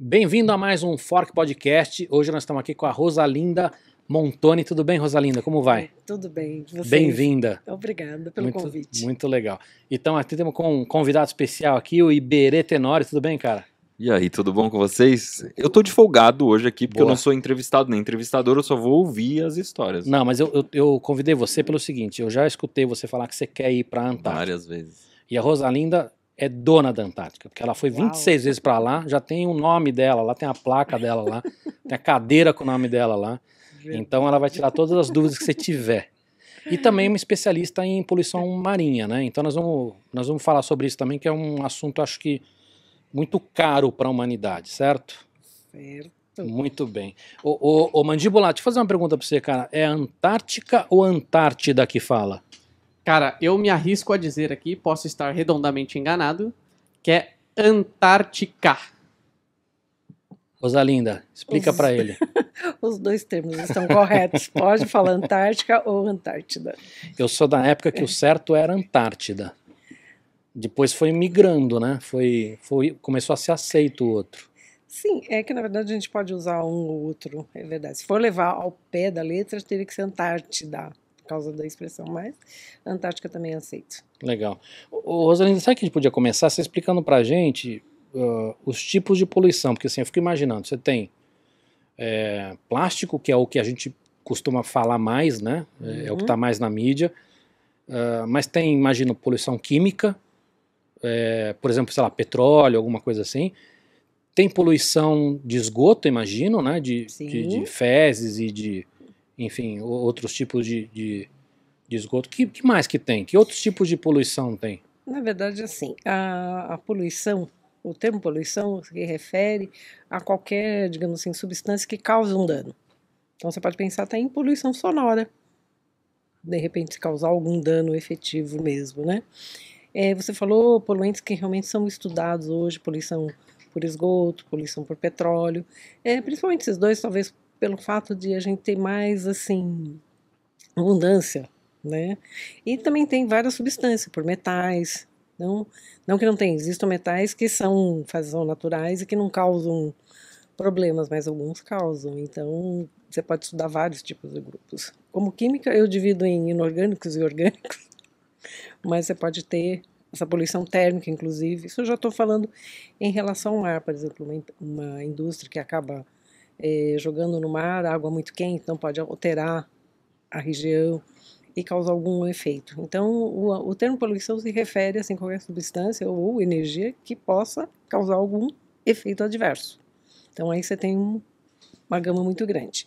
Bem-vindo a mais um Fork Podcast. Hoje nós estamos aqui com a Rosalinda Montoni. Tudo bem, Rosalinda? Como vai? Tudo bem. Bem-vinda. Obrigada pelo muito, convite. Muito legal. Então, aqui temos com um convidado especial aqui, o Iberê Tenório. Tudo bem, cara? E aí, tudo bom com vocês? Eu tô de folgado hoje aqui, porque Boa. eu não sou entrevistado nem entrevistador, eu só vou ouvir as histórias. Não, mas eu, eu, eu convidei você pelo seguinte: eu já escutei você falar que você quer ir para Antártida. Várias vezes. E a Rosalinda é dona da Antártica, porque ela foi 26 Uau. vezes para lá, já tem o nome dela lá, tem a placa dela lá, tem a cadeira com o nome dela lá. Verdade. Então ela vai tirar todas as dúvidas que você tiver. E também uma especialista em poluição marinha, né? Então nós vamos, nós vamos falar sobre isso também, que é um assunto, acho que, muito caro para a humanidade, certo? Certo. Muito bem. Ô, ô, ô Mandíbula, deixa eu fazer uma pergunta para você, cara. É Antártica ou Antártida que fala? Cara, eu me arrisco a dizer aqui, posso estar redondamente enganado, que é Antártica. Rosalinda, explica Os... para ele. Os dois termos estão corretos. Pode falar Antártica ou Antártida. Eu sou da época que o certo era Antártida. Depois foi migrando, né? Foi, foi, começou a ser aceito o outro. Sim, é que na verdade a gente pode usar um ou outro, é verdade. Se for levar ao pé da letra, teria que ser Antártida causa da expressão, mas Antártica também aceito. Legal. Rosalinda, sabe que a gente podia começar? Você explicando para a gente uh, os tipos de poluição, porque assim, eu fico imaginando, você tem é, plástico, que é o que a gente costuma falar mais, né? É, é o que está uhum. mais na mídia. Uh, mas tem, imagino, poluição química, é, por exemplo, sei lá, petróleo, alguma coisa assim. Tem poluição de esgoto, imagino, né? De, de, de, fezes e de enfim, outros tipos de, de, de esgoto. Que, que mais que tem? Que outros tipos de poluição tem? Na verdade, assim, a, a poluição, o termo poluição se refere a qualquer, digamos assim, substância que cause um dano. Então você pode pensar até em poluição sonora, de repente causar algum dano efetivo mesmo, né? É, você falou poluentes que realmente são estudados hoje, poluição por esgoto, poluição por petróleo, é, principalmente esses dois, talvez pelo fato de a gente ter mais assim abundância, né? E também tem várias substâncias, por metais. Não, não que não tem, existem metais que são, são naturais e que não causam problemas, mas alguns causam. Então, você pode estudar vários tipos de grupos. Como química, eu divido em inorgânicos e orgânicos, mas você pode ter essa poluição térmica, inclusive. Isso eu já estou falando em relação ao ar, por exemplo, uma, uma indústria que acaba é, jogando no mar, água muito quente, não pode alterar a região e causar algum efeito. Então, o, o termo poluição se refere assim, a qualquer substância ou energia que possa causar algum efeito adverso. Então, aí você tem um, uma gama muito grande.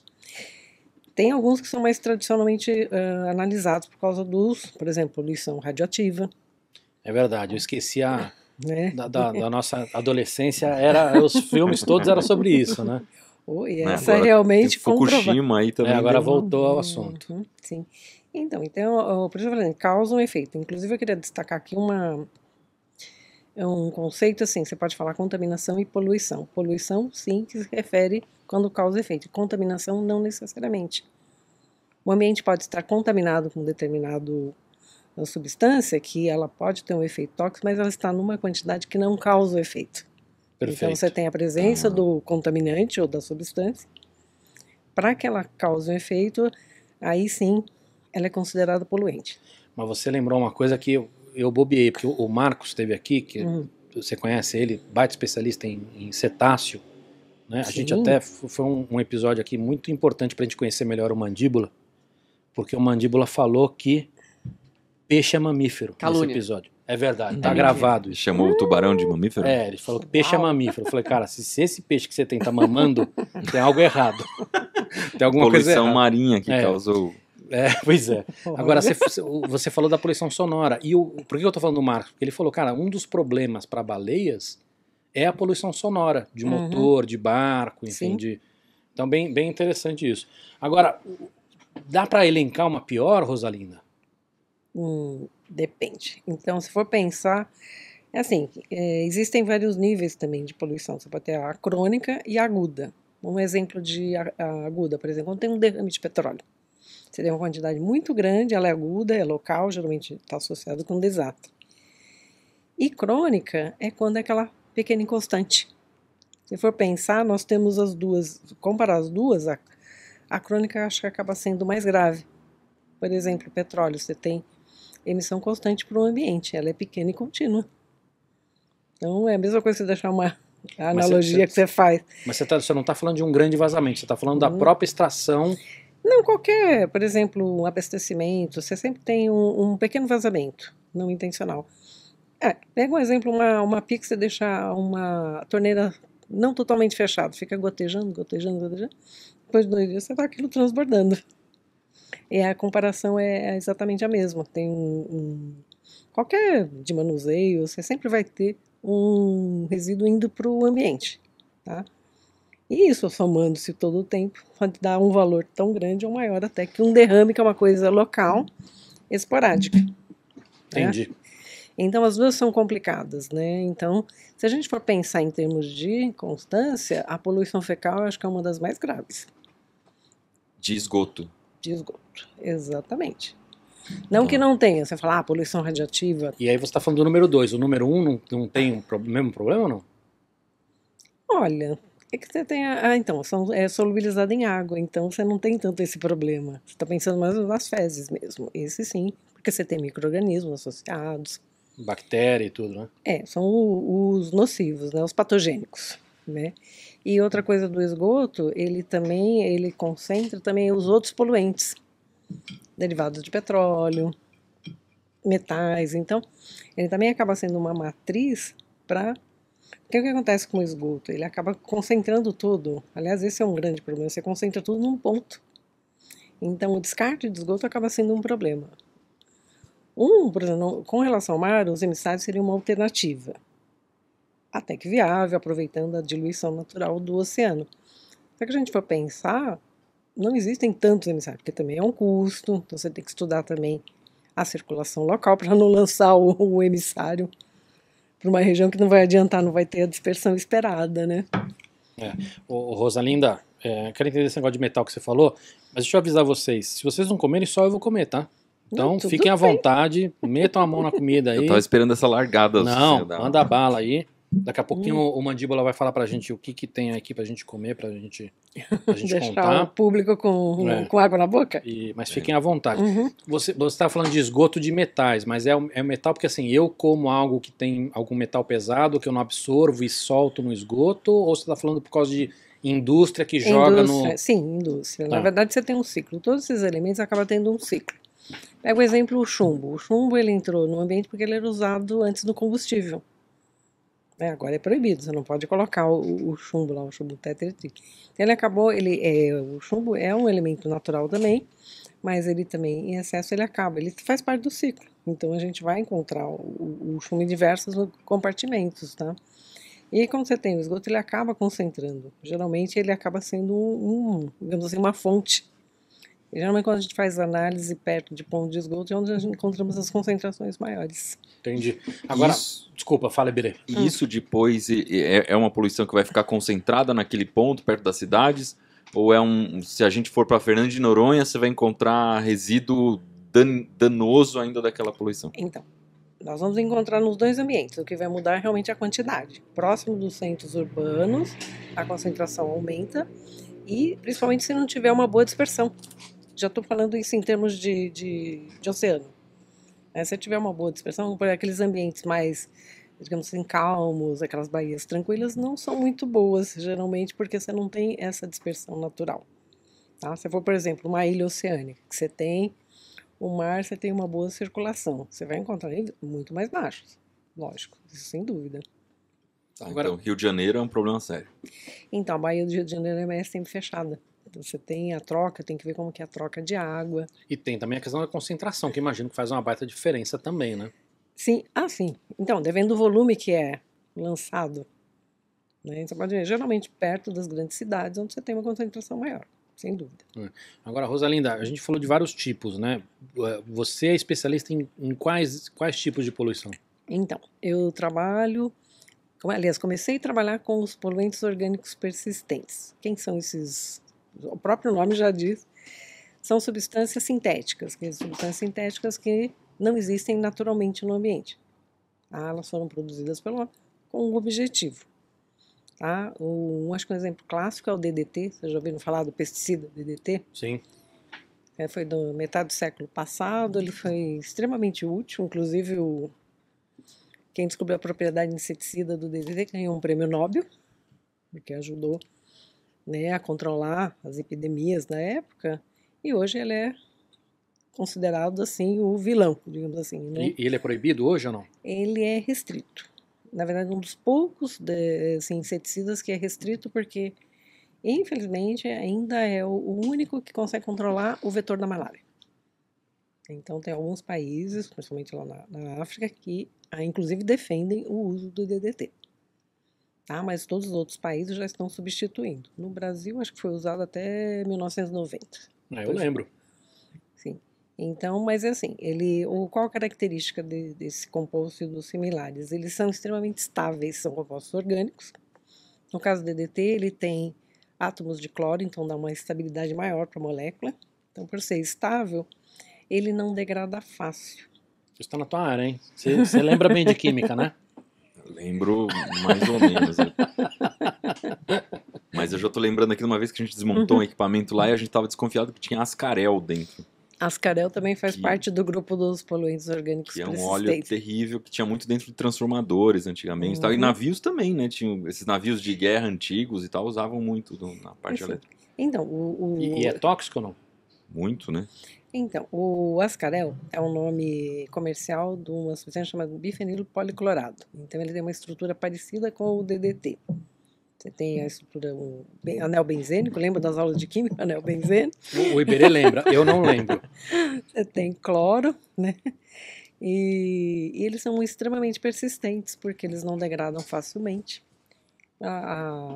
Tem alguns que são mais tradicionalmente uh, analisados por causa dos, por exemplo, poluição radioativa. É verdade, eu esqueci a, né? da, da, da nossa adolescência, era os filmes todos eram sobre isso, né? Oi, né, essa agora, realmente Fukushima aí também. É, agora deu... voltou ao uhum, assunto. Uhum, sim. Então, então, o isso eu causa um efeito. Inclusive, eu queria destacar aqui uma, é um conceito assim, você pode falar contaminação e poluição. Poluição, sim, que se refere quando causa efeito. Contaminação, não necessariamente. O ambiente pode estar contaminado com determinado eh, substância, que ela pode ter um efeito tóxico, mas ela está numa quantidade que não causa o efeito. Perfeito. Então você tem a presença ah. do contaminante ou da substância. Para que ela cause um efeito, aí sim ela é considerada poluente. Mas você lembrou uma coisa que eu, eu bobiei, porque o Marcos esteve aqui, que hum. você conhece ele, baita especialista em, em cetáceo. Né? A gente até foi um, um episódio aqui muito importante para a gente conhecer melhor o mandíbula, porque o mandíbula falou que peixe é mamífero Calúnia. nesse episódio. É verdade, tá é gravado. Ele Chamou o tubarão de mamífero? É, ele falou que peixe é mamífero. Eu falei, cara, se esse peixe que você tem tá mamando, tem algo errado. Tem alguma poluição coisa errada. marinha que é. causou. É, pois é. Agora, você, você falou da poluição sonora. E o, por que eu tô falando do Marcos? Porque ele falou, cara, um dos problemas para baleias é a poluição sonora de uhum. motor, uhum. de barco, enfim. De... Então, bem, bem interessante isso. Agora, dá para elencar uma pior, Rosalinda? Hum. Depende. Então, se for pensar, é assim, é, existem vários níveis também de poluição. Você pode ter a crônica e a aguda. Um exemplo de aguda, por exemplo, quando tem um derrame de petróleo. Você tem uma quantidade muito grande, ela é aguda, é local, geralmente está associada com um desastre. E crônica é quando é aquela pequena inconstante. Se for pensar, nós temos as duas, comparar as duas, a, a crônica acho que acaba sendo mais grave. Por exemplo, petróleo, você tem emissão constante para o ambiente, ela é pequena e contínua. Então é a mesma coisa que deixar uma a analogia você, que você faz. Mas você, tá, você não está falando de um grande vazamento, você está falando da uhum. própria extração. Não, qualquer, por exemplo, um abastecimento, você sempre tem um, um pequeno vazamento, não intencional. É, pega um exemplo, uma, uma você deixa uma torneira não totalmente fechada, fica gotejando, gotejando, gotejando. Depois de dois dias você está aquilo transbordando. E a comparação é, é exatamente a mesma. Tem um, um qualquer de manuseio, você sempre vai ter um resíduo indo para o ambiente, tá? E isso, somando-se todo o tempo, pode dar um valor tão grande ou maior até que um derrame, que é uma coisa local, esporádica. Né? Entendi. Né? Então, as duas são complicadas, né? Então, se a gente for pensar em termos de constância, a poluição fecal eu acho que é uma das mais graves. De esgoto de esgoto. Exatamente. Não tá. que não tenha, você fala, ah, poluição radiativa. E aí você está falando do número dois O número um não, não tem o mesmo problema ou não? Olha, é que você tem. A, ah, então, são, é solubilizada em água, então você não tem tanto esse problema. Você está pensando mais nas fezes mesmo. Esse sim, porque você tem micro-organismos associados. Bactéria e tudo, né? É, são o, os nocivos, né, os patogênicos né? E outra coisa do esgoto, ele também ele concentra também os outros poluentes, derivados de petróleo, metais. Então, ele também acaba sendo uma matriz para o que acontece com o esgoto? Ele acaba concentrando tudo. Aliás, esse é um grande problema. Você concentra tudo num ponto. Então, o descarte de esgoto acaba sendo um problema. Um, por exemplo, com relação ao mar, os emissários seriam uma alternativa até que viável, aproveitando a diluição natural do oceano. Só que a gente for pensar, não existem tantos emissários, porque também é um custo, então você tem que estudar também a circulação local para não lançar o, o emissário para uma região que não vai adiantar, não vai ter a dispersão esperada, né? É. Ô, Rosalinda, é, quero entender esse negócio de metal que você falou, mas deixa eu avisar vocês, se vocês não comerem, só eu vou comer, tá? Então, não, fiquem à vontade, metam a mão na comida aí. Eu tava esperando essa largada. Não, manda bala aí. Daqui a pouquinho hum. o Mandíbula vai falar pra gente o que, que tem aqui pra gente comer, pra gente, pra gente Deixar contar. o público com, é. com água na boca. E, mas fiquem à vontade. Uhum. Você está falando de esgoto de metais, mas é, é metal porque assim, eu como algo que tem algum metal pesado que eu não absorvo e solto no esgoto, ou você está falando por causa de indústria que indústria, joga no... Sim, indústria. Na ah. verdade você tem um ciclo. Todos esses elementos acabam tendo um ciclo. Pega o exemplo o chumbo. O chumbo ele entrou no ambiente porque ele era usado antes do combustível. Né? Agora é proibido, você não pode colocar o, o chumbo lá, o chumbo tetratric. Então, ele acabou, ele é, o chumbo é um elemento natural também, mas ele também, em excesso, ele acaba, ele faz parte do ciclo. Então a gente vai encontrar o, o chumbo em diversos compartimentos, tá? E aí, quando você tem o esgoto, ele acaba concentrando. Geralmente ele acaba sendo um, um digamos assim, uma fonte Geralmente, quando a gente faz análise perto de ponto de esgoto, é onde encontramos as concentrações maiores. Entendi. Agora, isso, desculpa, fala, Bire. Isso depois é, é uma poluição que vai ficar concentrada naquele ponto, perto das cidades? Ou é um. Se a gente for para Fernando de Noronha, você vai encontrar resíduo dan, danoso ainda daquela poluição? Então, nós vamos encontrar nos dois ambientes. O que vai mudar é realmente a quantidade. Próximo dos centros urbanos, a concentração aumenta e principalmente se não tiver uma boa dispersão já estou falando isso em termos de, de, de oceano. É, se tiver uma boa dispersão, por aqueles ambientes mais, digamos assim, calmos, aquelas baías tranquilas, não são muito boas, geralmente, porque você não tem essa dispersão natural. Tá? Se for, por exemplo, uma ilha oceânica, que você tem o mar, você tem uma boa circulação. Você vai encontrar muito mais baixos, lógico, isso sem dúvida. Tá, Agora, então, Rio de Janeiro é um problema sério. Então, a Baía do Rio de Janeiro é sempre fechada. Você tem a troca, tem que ver como que é a troca de água. E tem também a questão da concentração, que imagino que faz uma baita diferença também, né? Sim, ah, sim. Então, devendo o volume que é lançado, né? Você pode ver, geralmente perto das grandes cidades, onde você tem uma concentração maior sem dúvida. É. Agora, Rosalinda, a gente falou de vários tipos, né? Você é especialista em, em, quais, quais tipos de poluição? Então, eu trabalho. Aliás, comecei a trabalhar com os poluentes orgânicos persistentes. Quem são esses o próprio nome já diz, são substâncias sintéticas, que substâncias sintéticas que não existem naturalmente no ambiente. ah Elas foram produzidas pelo homem com um objetivo. Tá? Um, acho que um exemplo clássico é o DDT, vocês já ouviram falar do pesticida DDT? Sim. É, foi da metade do século passado, ele foi extremamente útil, inclusive o, quem descobriu a propriedade inseticida do DDT ganhou um prêmio Nobel, porque ajudou né, a controlar as epidemias na época, e hoje ele é considerado assim o vilão, digamos assim. Né? E ele é proibido hoje ou não? Ele é restrito. Na verdade, um dos poucos de, assim, inseticidas que é restrito porque, infelizmente, ainda é o único que consegue controlar o vetor da malária. Então, tem alguns países, principalmente lá na, na África, que ah, inclusive defendem o uso do DDT tá? mas todos os outros países já estão substituindo. No Brasil, acho que foi usado até 1990. Ah, eu lembro. Sim. Então, mas é assim, ele, o, qual a característica de, desse composto e dos similares? Eles são extremamente estáveis, são compostos orgânicos. No caso do DDT, ele tem átomos de cloro, então dá uma estabilidade maior para a molécula. Então, por ser estável, ele não degrada fácil. Você está na tua área, hein? Você, você lembra bem de química, né? Lembro mais ou menos. Né? Mas eu já tô lembrando aqui de uma vez que a gente desmontou uhum. um equipamento lá e a gente tava desconfiado que tinha ascarel dentro. Ascarel também faz que, parte do grupo dos poluentes orgânicos que é um óleo terrível que tinha muito dentro de transformadores antigamente. Uhum. Tal, e uhum. navios também, né? Tinha esses navios de guerra antigos e tal usavam muito do, na parte Enfim. elétrica. Então, o, o... E, e, é tóxico ou não? muito, né? Então, o ascarel é um nome comercial de uma substância chamada bifenilo policlorado. Então, ele tem uma estrutura parecida com o DDT. Você tem a estrutura, um anel benzênico, lembra das aulas de química, anel benzênico? O Iberê lembra, eu não lembro. Você tem cloro, né? E, e, eles são extremamente persistentes, porque eles não degradam facilmente. A,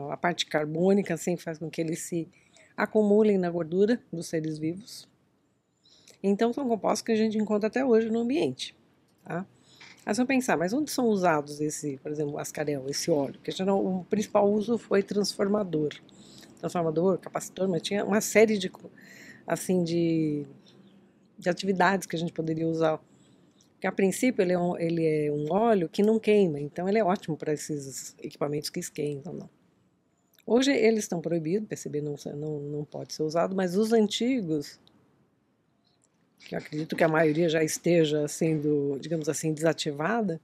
a, a parte carbônica, assim, faz com que eles se acumulem na gordura dos seres vivos. Então, são compostos que a gente encontra até hoje no ambiente. Tá? Aí você pensar, mas onde são usados esse, por exemplo, ascarel, esse óleo? Porque o principal uso foi transformador. Transformador, capacitor, mas tinha uma série de, assim, de, de atividades que a gente poderia usar. Porque a princípio ele é um, ele é um óleo que não queima, então ele é ótimo para esses equipamentos que esquentam. Não. Hoje eles estão proibidos, PCB não, não, não pode ser usado, mas os antigos, que eu acredito que a maioria já esteja sendo, digamos assim, desativada,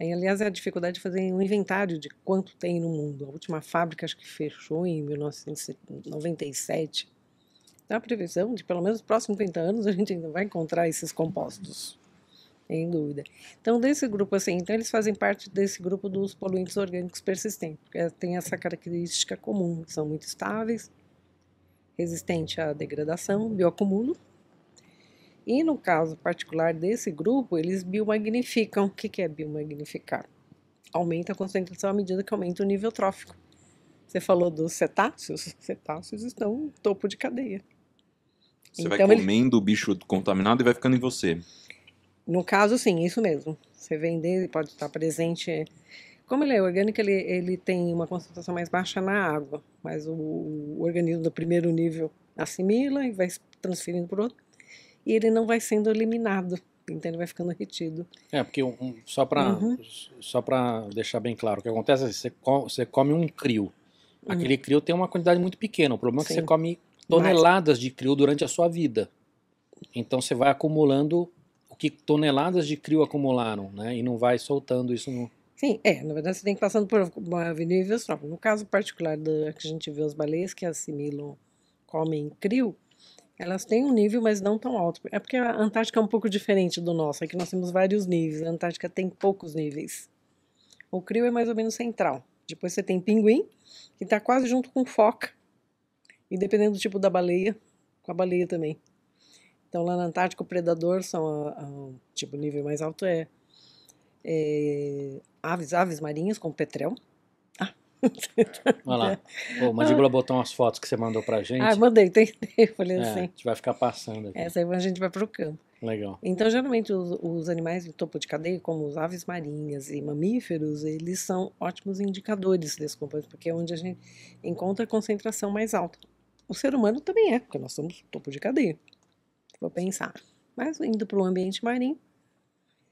aí, aliás, é a dificuldade de fazer um inventário de quanto tem no mundo. A última fábrica acho que fechou em 1997. Dá a previsão de pelo menos nos próximos 30 anos a gente ainda vai encontrar esses compostos sem dúvida. Então, desse grupo, assim, então eles fazem parte desse grupo dos poluentes orgânicos persistentes, porque eh, tem essa característica comum, são muito estáveis, resistentes à degradação, bioacumulam. E no caso particular desse grupo, eles biomagnificam. O que é biomagnificar? Aumenta a concentração à medida que aumenta o nível trófico. Você falou dos cetáceos, cetáceos estão no topo de cadeia. Você então, vai comendo ele... o bicho contaminado e vai ficando em você. No caso, sim, isso mesmo. Você vender, pode estar presente. Como ele é orgânico, ele, ele tem uma concentração mais baixa na água, mas o, o organismo do primeiro nível assimila e vai transferindo para o outro, e ele não vai sendo eliminado, então ele vai ficando retido. É, porque um, só para uhum. só para deixar bem claro, o que acontece é que assim, você, você come um crio. Uhum. Aquele uhum. crio tem uma quantidade muito pequena, o problema Sim. é que você come toneladas mas... de crio durante a sua vida. Então você vai acumulando que toneladas de crio acumularam, né? E não vai soltando isso no. Sim, é. Na verdade, você tem que passando por uma avenida e No caso particular da que a gente vê as baleias que assimilam, comem crio, elas têm um nível, mas não tão alto. É porque a Antártica é um pouco diferente do nosso. Aqui é nós temos vários níveis. A Antártica tem poucos níveis. O crio é mais ou menos central. Depois você tem pinguim, que está quase junto com foca. E dependendo do tipo da baleia, com a baleia também. Então, lá na Antártica, o predador são, a, a, tipo, o nível mais alto é, é aves, aves marinhas com petrel. Ah. Olha lá. Pô, o Mandíbula ah. botou umas fotos que você mandou pra gente. Ah, mandei, entendi, Falei é, assim. A gente vai ficar passando aqui. Essa aí a gente vai pro campo. Legal. Então, geralmente, os, os animais em topo de cadeia, como os aves marinhas e mamíferos, eles são ótimos indicadores desse comportamento, porque é onde a gente encontra a concentração mais alta. O ser humano também é, porque nós somos topo de cadeia. Vou pensar. Mas indo para o ambiente marinho,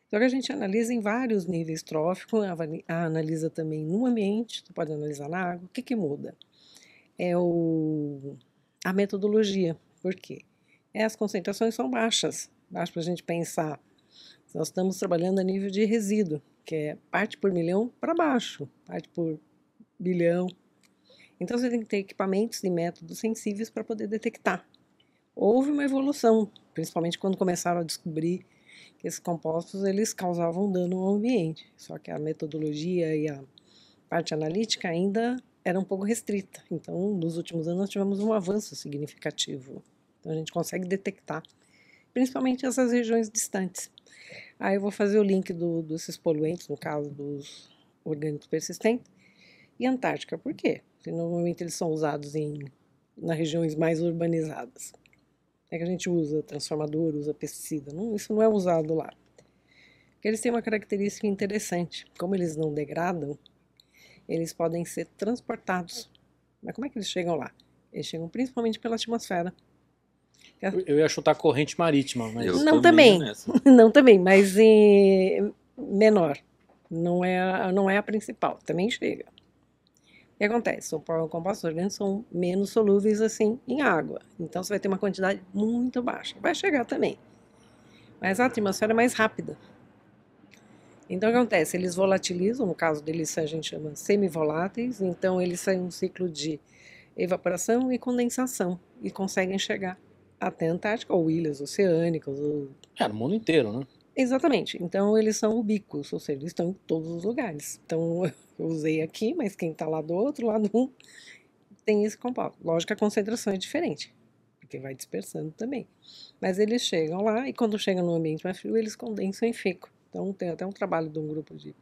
então, a gente analisa em vários níveis tróficos, analisa também no ambiente, tu pode analisar na água. O que, que muda? É o, a metodologia. Por quê? É, as concentrações são baixas. Basta para a gente pensar. Nós estamos trabalhando a nível de resíduo, que é parte por milhão para baixo, parte por bilhão. Então, você tem que ter equipamentos e métodos sensíveis para poder detectar houve uma evolução, principalmente quando começaram a descobrir que esses compostos eles causavam dano ao ambiente. Só que a metodologia e a parte analítica ainda era um pouco restrita. Então, nos últimos anos nós tivemos um avanço significativo. Então a gente consegue detectar, principalmente essas regiões distantes. Aí eu vou fazer o link do, desses poluentes, no caso dos orgânicos persistentes, e Antártica. Por quê? Porque normalmente eles são usados em nas regiões mais urbanizadas. É que a gente usa transformador, usa pesticida. Não, isso não é usado lá. Porque eles têm uma característica interessante. Como eles não degradam, eles podem ser transportados. Mas como é que eles chegam lá? Eles chegam principalmente pela atmosfera. Eu ia chutar corrente marítima, mas. Eu não também. Não também, mas eh, menor. Não é, a, não é a principal. Também chega. O que acontece? O pó compostos orgânicos né, são menos solúveis assim em água. Então você vai ter uma quantidade muito baixa. Vai chegar também. Mas assim, a atmosfera é mais rápida. Então o que acontece? Eles volatilizam, no caso deles a gente chama semivoláteis, então eles saem um ciclo de evaporação e condensação e conseguem chegar até a Antártica, ou ilhas oceânicas. Ou... É, no mundo inteiro, né? Exatamente. Então eles são ubíquos, ou seja, eles estão em todos os lugares. Então eu usei aqui, mas quem está lá do outro lado um, tem esse composto. Lógico que a concentração é diferente, porque vai dispersando também. Mas eles chegam lá e quando chegam no ambiente mais frio, eles condensam e ficam. Então tem até um trabalho de um grupo de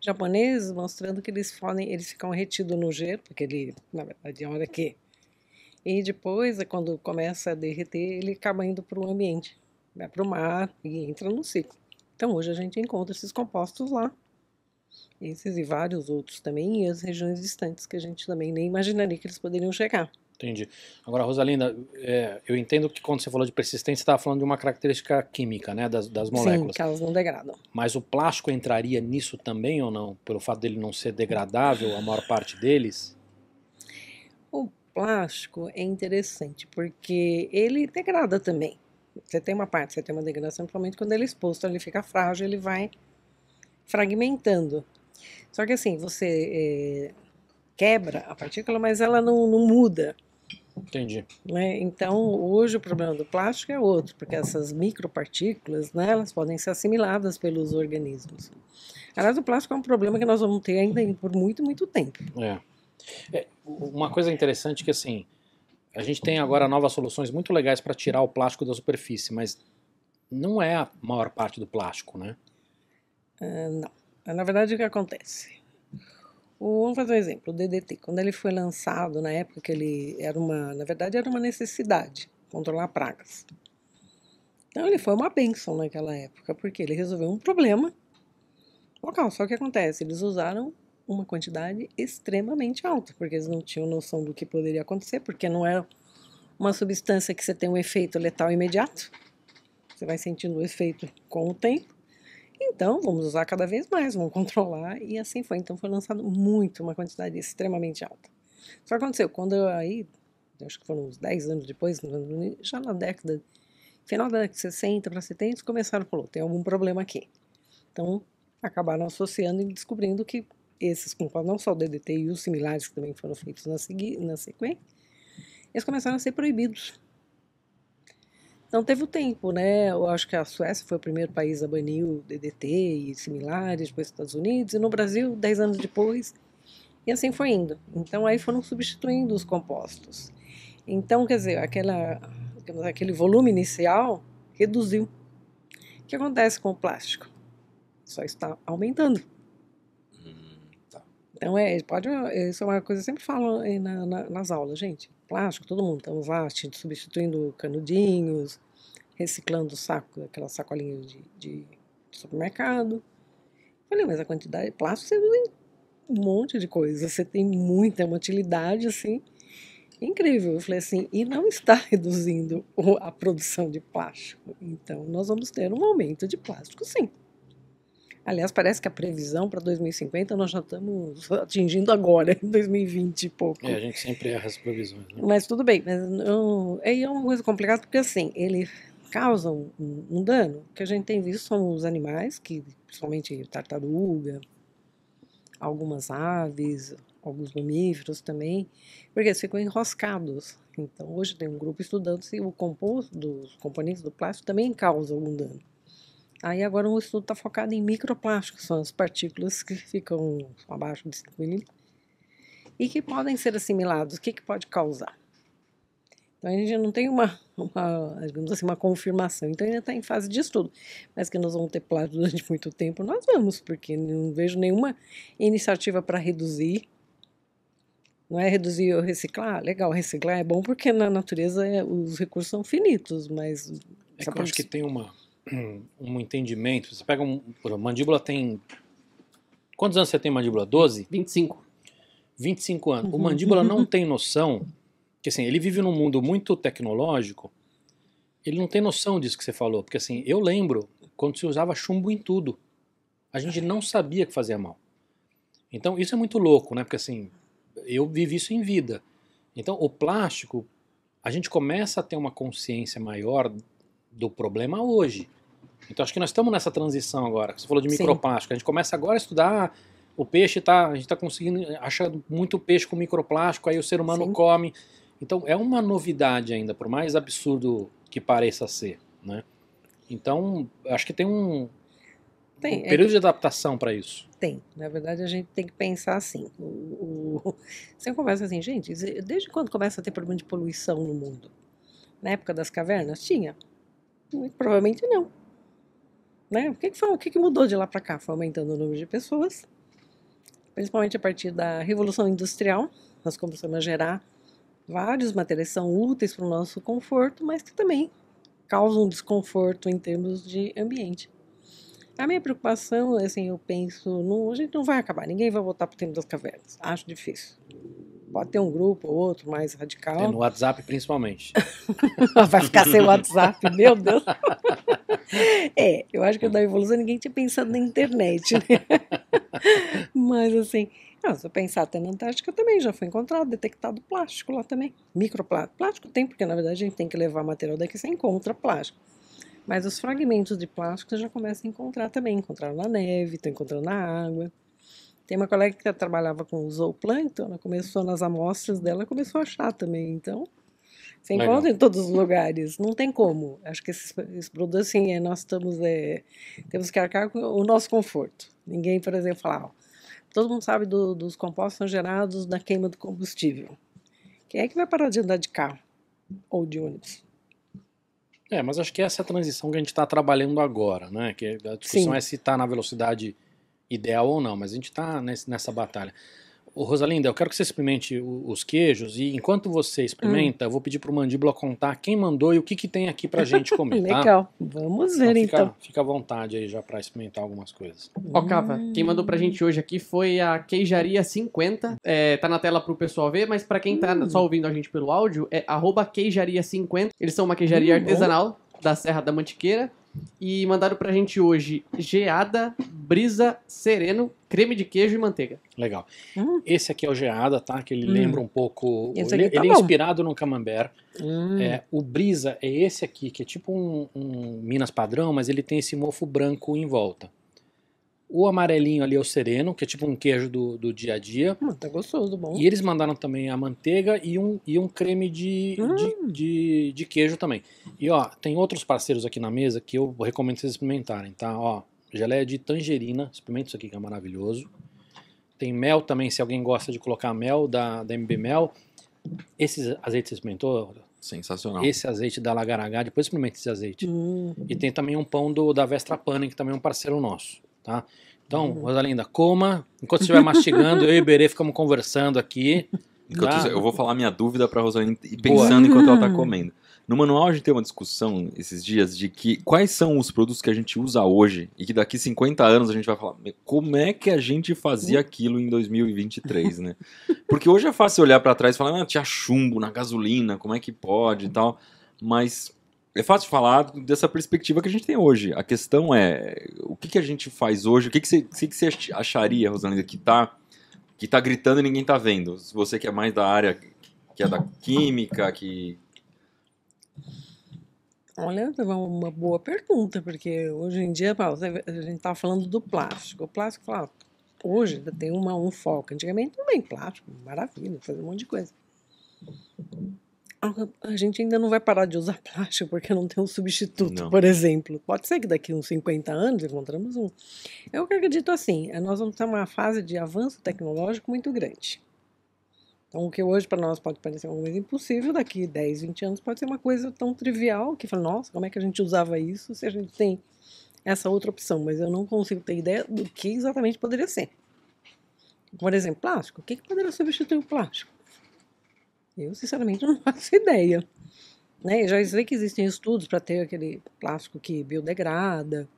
japoneses mostrando que eles, podem, eles ficam retidos no gelo, porque ele, na verdade, é hora que e depois, é quando começa a derreter, ele acaba indo para o ambiente, vai para o mar e entra no ciclo. Então, hoje a gente encontra esses compostos lá esses e vários outros também, e as regiões distantes que a gente também nem imaginaria que eles poderiam chegar. Entendi. Agora, Rosalinda, é, eu entendo que quando você falou de persistência, você estava falando de uma característica química, né, das, das moléculas. Sim, que elas não degradam. Mas o plástico entraria nisso também ou não? Pelo fato dele não ser degradável, a maior parte deles? O plástico é interessante, porque ele degrada também. Você tem uma parte, você tem uma degradação, principalmente quando ele é exposto, ele fica frágil, ele vai fragmentando. Só que assim, você é, quebra a partícula, mas ela não, não muda. Entendi. Né? Então, hoje o problema do plástico é outro, porque essas micropartículas, né, elas podem ser assimiladas pelos organismos. Aliás, o plástico é um problema que nós vamos ter ainda por muito, muito tempo. É. é uma coisa interessante é que, assim, a gente tem agora novas soluções muito legais para tirar o plástico da superfície, mas não é a maior parte do plástico, né? Ah, não. Ah, na verdade, o que acontece? O, vamos fazer um exemplo, o DDT. Quando ele foi lançado, na época que ele era uma, na verdade, era uma necessidade controlar pragas. Então ele foi uma benção naquela época, porque ele resolveu um problema local. Só que acontece, eles usaram uma quantidade extremamente alta, porque eles não tinham noção do que poderia acontecer, porque não era uma substância que você tem um efeito letal imediato. Você vai sentindo o efeito com o tempo. Então, vamos usar cada vez mais, vamos controlar, e assim foi. Então, foi lançado muito, uma quantidade extremamente alta. Só aconteceu quando eu aí, acho que foram uns 10 anos depois, já na década, final da década de 60 para 70, começaram a falar: tem algum problema aqui. Então, acabaram associando e descobrindo que esses não só o DDT e os similares que também foram feitos na, segui, na sequência, eles começaram a ser proibidos não teve o tempo, né? Eu acho que a Suécia foi o primeiro país a banir o DDT e similares, depois Estados Unidos, e no Brasil, 10 anos depois, e assim foi indo. Então aí foram substituindo os compostos. Então, quer dizer, aquela, aquele volume inicial reduziu. O que acontece com o plástico? Só está aumentando. Hum, tá. Então, é, pode, isso é uma coisa que eu sempre falo eh, na, na, nas aulas, gente plástico, todo mundo estamos lá substituindo canudinhos, reciclando saco, aquela sacolinha de, de supermercado. Falei, mas a quantidade de plástico você usa um monte de coisa, você tem muita, é uma utilidade assim incrível. Eu falei assim, e não está reduzindo a produção de plástico. Então, nós vamos ter um aumento de plástico, sim. Aliás, parece que a previsão para 2050 nós já estamos atingindo agora, em 2020 e pouco. É, a gente sempre erra as previsões. Né? Mas tudo bem, mas é uma coisa complicada porque assim, ele causa um, um dano. O que a gente tem visto são os animais, que principalmente tartaruga, algumas aves, alguns mamíferos também, porque eles ficam enroscados. Então, hoje tem um grupo estudando se o composto dos componentes do plástico também causa algum dano. Aí agora o estudo está focado em microplásticos, são as partículas que ficam abaixo de 5 milímetros e que podem ser assimilados. O que, que pode causar? Então a gente não tem uma, uma digamos assim, uma confirmação. Então ainda está em fase de estudo, mas que nós vamos ter plástico durante muito tempo, nós vamos, porque não vejo nenhuma iniciativa para reduzir. Não é reduzir ou reciclar? Legal, reciclar é bom porque na natureza é, os recursos são finitos, mas. É que eu acho que tem uma, um entendimento. Você pega um. Por, mandíbula tem. Quantos anos você tem mandíbula? 12? 25. 25 anos. Uhum. O mandíbula não tem noção. Que assim, ele vive num mundo muito tecnológico. Ele não tem noção disso que você falou. Porque assim, eu lembro quando se usava chumbo em tudo. A gente não sabia que fazia mal. Então, isso é muito louco, né? Porque assim, eu vivi isso em vida. Então, o plástico, a gente começa a ter uma consciência maior do problema hoje. Então acho que nós estamos nessa transição agora. Você falou de microplástico. A gente começa agora a estudar o peixe, tá, a gente está conseguindo achar muito peixe com microplástico, aí o ser humano Sim. come. Então é uma novidade ainda, por mais absurdo que pareça ser. Né? Então acho que tem um, tem, um é período é, de adaptação para isso. Tem. Na verdade, a gente tem que pensar assim. O, o, você conversa assim, gente, desde quando começa a ter problema de poluição no mundo? Na época das cavernas? Tinha provavelmente não. Né? O, que, que, foi, o que, que mudou de lá para cá? Foi aumentando o número de pessoas, principalmente a partir da Revolução Industrial. Nós começamos a gerar vários materiais que são úteis para o nosso conforto, mas que também causam desconforto em termos de ambiente. A minha preocupação, assim, eu penso, não, a gente não vai acabar, ninguém vai voltar para o tempo das cavernas. Acho difícil. Pode ter um grupo ou outro mais radical. É no WhatsApp, principalmente. Vai ficar sem WhatsApp, meu Deus. É, eu acho que da evolução ninguém tinha pensado na internet, né? Mas assim, ah, se eu pensar até na Antártica também já foi encontrado, detectado plástico lá também. Microplástico. Plástico tem, porque na verdade a gente tem que levar material daqui, você encontra plástico. Mas os fragmentos de plástico você já começa a encontrar também. Encontraram na neve, estão encontrando na água. Tem uma colega que trabalhava com zooplâncton, ela começou nas amostras dela, começou a achar também. Então, você encontra em todos os lugares, não tem como. Acho que esses, esses produtos, assim, é, nós estamos, é, temos que arcar com o nosso conforto. Ninguém, por exemplo, fala, ó, ah, todo mundo sabe do, dos compostos são gerados na queima do combustível. Quem é que vai parar de andar de carro ou de ônibus? É, mas acho que essa é a transição que a gente está trabalhando agora, né? Que é, a discussão Sim. é se está na velocidade ideal ou não, mas a gente está nessa batalha. Ô, Rosalinda, eu quero que você experimente os queijos e enquanto você experimenta, hum. eu vou pedir para o Mandíbula contar quem mandou e o que, que tem aqui para gente comer, tá? Legal, tá? vamos ver então. Fica, então. fica à vontade aí já para experimentar algumas coisas. Hum. Ó, Cava, quem mandou para gente hoje aqui foi a Queijaria 50. É, tá na tela para o pessoal ver, mas para quem tá hum. só ouvindo a gente pelo áudio, é Queijaria 50. Eles são uma queijaria hum, artesanal bom. da Serra da Mantiqueira e mandaram pra gente hoje geada, brisa, sereno, creme de queijo e manteiga. Legal. Hum. Esse aqui é o geada, tá? Que ele hum. lembra um pouco. Esse ele, tá ele é inspirado no camembert. Hum. É, o brisa é esse aqui, que é tipo um, um Minas padrão, mas ele tem esse mofo branco em volta. O amarelinho ali é o sereno, que é tipo um queijo do, do dia a dia. Hum, tá gostoso, bom. E eles mandaram também a manteiga e um, e um creme de, hum. de, de, de, queijo também. E ó, tem outros parceiros aqui na mesa que eu recomendo vocês experimentarem, tá? Ó, geleia de tangerina, experimenta isso aqui que é maravilhoso. Tem mel também, se alguém gosta de colocar mel, da, da MB Mel. Esse azeite você experimentou? Sensacional. Esse azeite da Lagaragá, depois experimenta esse azeite. Hum. E tem também um pão do, da Vestra Panem, que também é um parceiro nosso tá? Então, uhum. Rosalinda, coma. Enquanto estiver mastigando, eu e o Iberê ficamos conversando aqui. Tá? Eu vou falar minha dúvida para Rosalinda e pensando Boa. enquanto ela está hum. comendo. No manual a gente tem uma discussão esses dias de que quais são os produtos que a gente usa hoje e que daqui 50 anos a gente vai falar como é que a gente fazia aquilo em 2023, né? Porque hoje é fácil olhar para trás e falar, ah, tinha chumbo na gasolina, como é que pode e tal. Mas é fácil falar dessa perspectiva que a gente tem hoje. A questão é o que, que a gente faz hoje, o que, que, você, que, que você acharia, Rosalinda, que está que tá gritando e ninguém está vendo? Se você que é mais da área, que é da química, que. Olha, é uma boa pergunta, porque hoje em dia, Paulo, a gente está falando do plástico. O plástico, hoje ainda tem uma, um foco. Antigamente também plástico, maravilha, fazer um monte de coisa a, a, gente ainda não vai parar de usar plástico porque não tem um substituto, não. por exemplo. Pode ser que daqui uns 50 anos encontramos um. Eu acredito assim, é, nós vamos ter uma fase de avanço tecnológico muito grande. Então, o que hoje para nós pode parecer uma coisa impossível, daqui 10, 20 anos pode ser uma coisa tão trivial que fala, nossa, como é que a gente usava isso se a gente tem essa outra opção? Mas eu não consigo ter ideia do que exatamente poderia ser. Por exemplo, plástico. O que, que poderia substituir o plástico? Eu, sinceramente, não faço ideia. Né? Já sei que existem estudos para ter aquele plástico que biodegrada.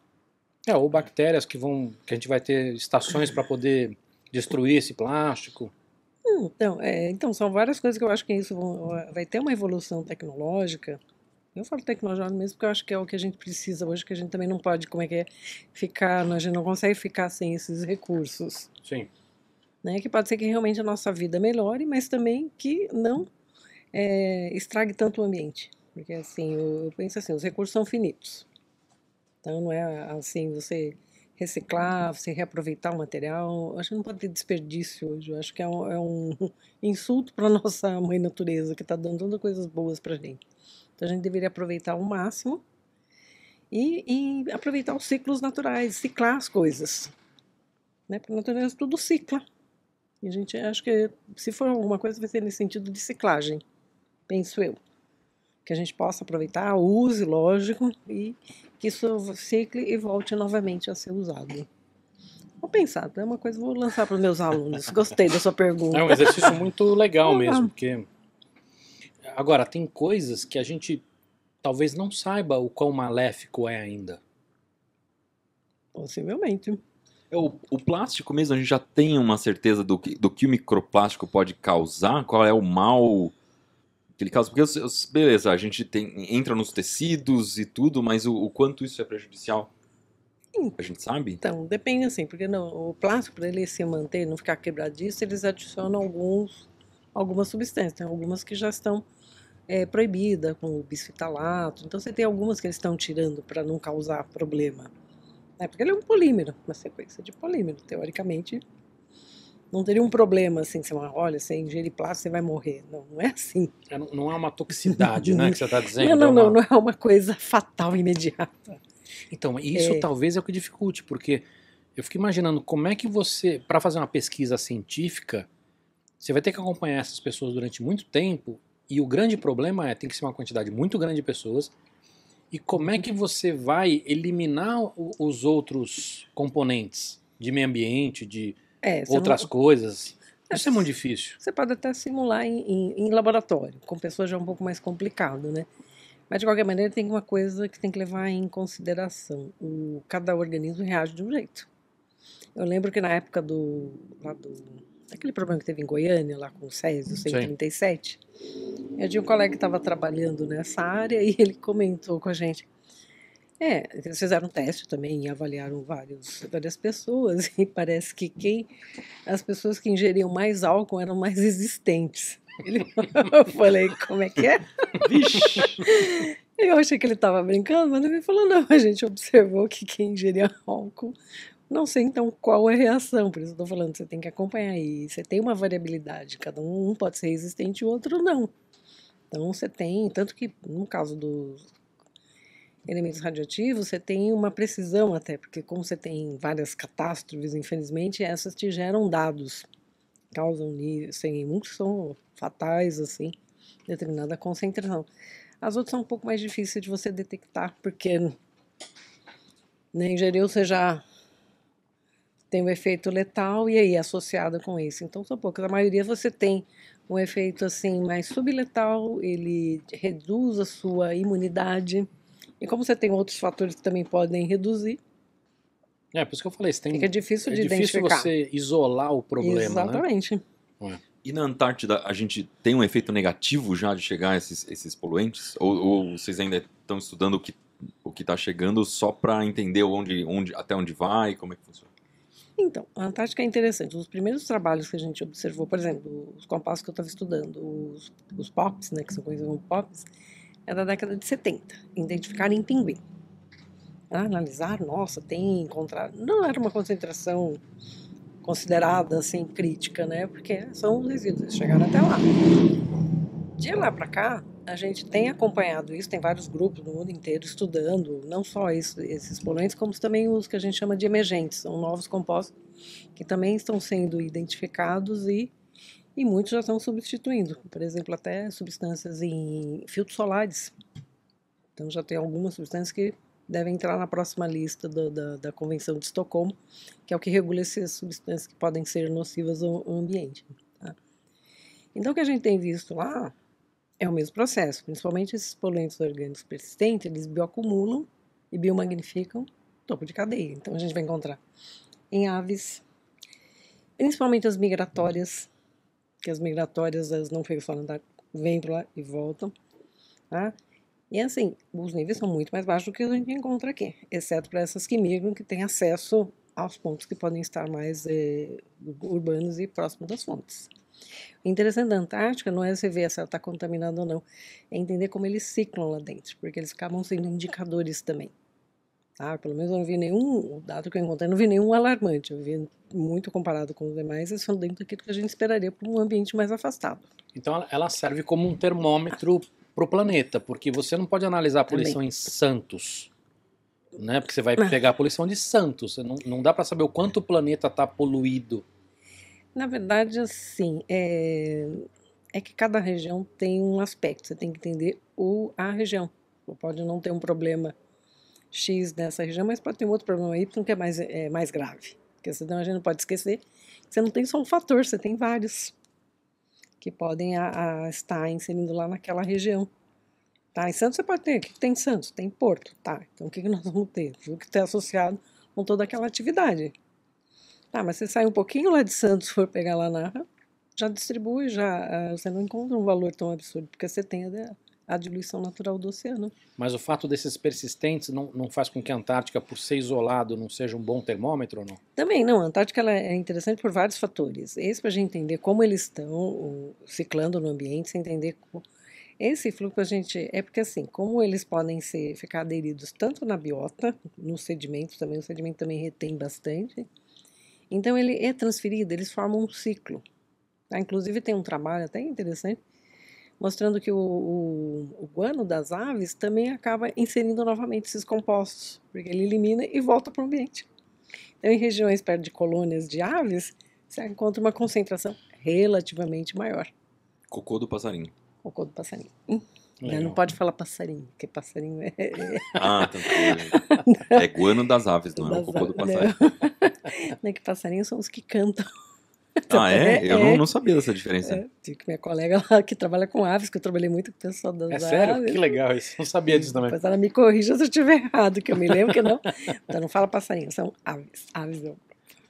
É, ou bactérias que vão. que a gente vai ter estações para poder destruir esse plástico. Então, é, então, são várias coisas que eu acho que isso vão, vai ter uma evolução tecnológica. Eu falo tecnológica mesmo porque eu acho que é o que a gente precisa hoje, que a gente também não pode, como é que é, ficar, a gente não consegue ficar sem esses recursos. Sim né? Que pode ser que realmente a nossa vida melhore, mas também que não é, estrague tanto o ambiente. Porque assim, eu, eu penso assim, os recursos são finitos. Então não é assim, você reciclar, você reaproveitar o material. Eu acho que não pode ter desperdício hoje. Eu acho que é um, é um insulto para nossa mãe natureza, que está dando tantas coisas boas para a gente. Então a gente deveria aproveitar ao máximo e, e aproveitar os ciclos naturais, ciclar as coisas. Né? Porque a natureza tudo cicla. E a gente acho que se for alguma coisa vai ser nesse sentido de ciclagem, penso eu. Que a gente possa aproveitar, use, lógico, e que isso cicle e volte novamente a ser usado. Vou pensar, tá? é uma coisa vou lançar para os meus alunos. Gostei da sua pergunta. É um exercício muito legal mesmo, porque agora tem coisas que a gente talvez não saiba o quão maléfico é ainda. Possivelmente. É, o, o, plástico mesmo, a gente já tem uma certeza do que, do que o microplástico pode causar, qual é o mal que ele causa. Porque, beleza, a gente tem, entra nos tecidos e tudo, mas o, o quanto isso é prejudicial? A gente sabe? Então, depende assim, porque não, o plástico, para ele se manter, não ficar quebradiço, eles adicionam alguns, algumas substâncias. Tem algumas que já estão é, proibidas, como o bisfitalato. Então, você tem algumas que eles estão tirando para não causar problema. Né? Porque ele é um polímero, uma sequência de polímero. Teoricamente, não teria um problema assim, você olha, você ingerir plástico, você vai morrer. Não, não é assim. É, não, não é uma toxicidade, né, que você está dizendo. Não, não, é não, não, é uma coisa fatal imediata. Então, é. isso é. talvez é o que dificulte, porque eu fico imaginando como é que você, para fazer uma pesquisa científica, você vai ter que acompanhar essas pessoas durante muito tempo, e o grande problema é, tem que ser uma quantidade muito grande de pessoas e como é que você vai eliminar os outros componentes de meio ambiente, de é, outras coisas? Isso é muito difícil. Você pode até simular em, em, em, laboratório, com pessoas já um pouco mais complicado, né? Mas de qualquer maneira tem uma coisa que tem que levar em consideração: o cada organismo reage de um jeito. Eu lembro que na época do lá do aquele problema que teve em Goiânia, lá com o SES, o 137. Sim. Eu tinha é um colega que estava trabalhando nessa área e ele comentou com a gente. É, eles fizeram um teste também e avaliaram vários, várias pessoas e parece que quem as pessoas que ingeriam mais álcool eram mais existentes. Ele, eu falei, como é que é? Vixe! Eu achei que ele estava brincando, mas ele me falou, não, a gente observou que quem ingeria álcool não sei então qual é a reação, por isso eu estou falando, você tem que acompanhar aí, você tem uma variabilidade, cada um pode ser resistente e o outro não. Então você tem, tanto que no caso dos elementos radioativos, você tem uma precisão até, porque como você tem várias catástrofes, infelizmente, essas te geram dados, causam níveis, muitos são fatais, assim, determinada concentração. As outras são um pouco mais difíceis de você detectar, porque na né, engenharia você já tem o um efeito letal e aí é associada com isso. Então são poucas. A maioria você tem um efeito assim mais subletal, ele reduz a sua imunidade. E como você tem outros fatores que também podem reduzir. É, por isso que eu falei, você tem, fica difícil é de é difícil identificar. você isolar o problema, né? Exatamente. Né? E na Antártida, a gente tem um efeito negativo já de chegar a esses, esses poluentes? Ou, ou vocês ainda estão estudando o que o que está chegando só para entender onde, onde, até onde vai, como é que funciona? Então, a Antártica é interessante. Os primeiros trabalhos que a gente observou, por exemplo, os compassos que eu estava estudando, os, os, POPs, né, que são coisas como POPs, é da década de 70, identificaram em pinguim. Analisar, nossa, tem, encontrar. Não era uma concentração considerada assim crítica, né? Porque são os resíduos, eles chegaram até lá. De lá para cá, a gente tem acompanhado isso, tem vários grupos no mundo inteiro estudando, não só isso, esses poluentes, como também os que a gente chama de emergentes, são novos compostos que também estão sendo identificados e, e muitos já estão substituindo, por exemplo, até substâncias em filtros solares. Então já tem algumas substâncias que devem entrar na próxima lista do, da, da Convenção de Estocolmo, que é o que regula essas substâncias que podem ser nocivas ao, ao ambiente. Tá? Então o que a gente tem visto lá é o mesmo processo, principalmente esses poluentes orgânicos persistentes, eles bioacumulam e biomagnificam topo de cadeia. Então a gente vai encontrar em aves, principalmente as migratórias, que as migratórias elas não ficam só da andar, vêm para lá e voltam, tá? E assim, os níveis são muito mais baixos do que a gente encontra aqui, exceto para essas que migram, que têm acesso aos pontos que podem estar mais eh, urbanos e próximos das fontes. O interessante da Antártica não é você ver se ela está contaminada ou não, é entender como eles ciclam lá dentro, porque eles acabam sendo indicadores também. Tá? Pelo menos eu não vi nenhum, o dado que eu encontrei, não vi nenhum alarmante, eu vi muito comparado com os demais, eles são dentro daquilo que a gente esperaria para um ambiente mais afastado. Então ela serve como um termômetro para o planeta, porque você não pode analisar a poluição também. em Santos né? Porque você vai pegar a poluição de Santos. Não, não dá para saber o quanto o planeta está poluído na verdade, assim, é, é que cada região tem um aspecto, você tem que entender o, a região. Pode não ter um problema X nessa região, mas pode ter um outro problema Y que é mais, é, mais grave. Porque senão a gente não pode esquecer que você não tem só um fator, você tem vários que podem a, a estar inserindo lá naquela região. Tá? Em Santos você pode ter, o que tem em Santos? Tem Porto, tá? Então o que nós vamos ter? O que está associado com toda aquela atividade. Tá, mas você sai um pouquinho lá de Santos, for pegar lá na já distribui, já ah, você não encontra um valor tão absurdo, porque você tem a, a diluição natural do oceano. Mas o fato desses persistentes não, não faz com que a Antártica, por ser isolado, não seja um bom termômetro ou não? Também não. A Antártica ela é interessante por vários fatores. Esse para a gente entender como eles estão ciclando no ambiente, se entender como... Esse fluxo a gente é porque assim, como eles podem ser ficar aderidos tanto na biota, no sedimento também, o sedimento também retém bastante, então ele é transferido, eles formam um ciclo. Tá? Inclusive tem um trabalho até interessante mostrando que o, o, o, guano das aves também acaba inserindo novamente esses compostos, porque ele elimina e volta para o ambiente. Então, em regiões perto de colônias de aves, você encontra uma concentração relativamente maior. Cocô do passarinho. Cocô do passarinho. Hum. Né, legal. Não pode falar passarinho, porque passarinho é. Ah, tranquilo. é guano das aves, não é das é o cocô do passarinho. Não. não é que passarinho são os que cantam. Ah, é? é? Eu não, é. não, sabia dessa diferença. É, tive que minha colega lá que trabalha com aves, que eu trabalhei muito com o pessoal das é aves. sério? Que legal isso. Não sabia disso também. Mas ela me corrija se eu estiver errado, que eu me lembro que não. Então não fala passarinho, são aves. Aves não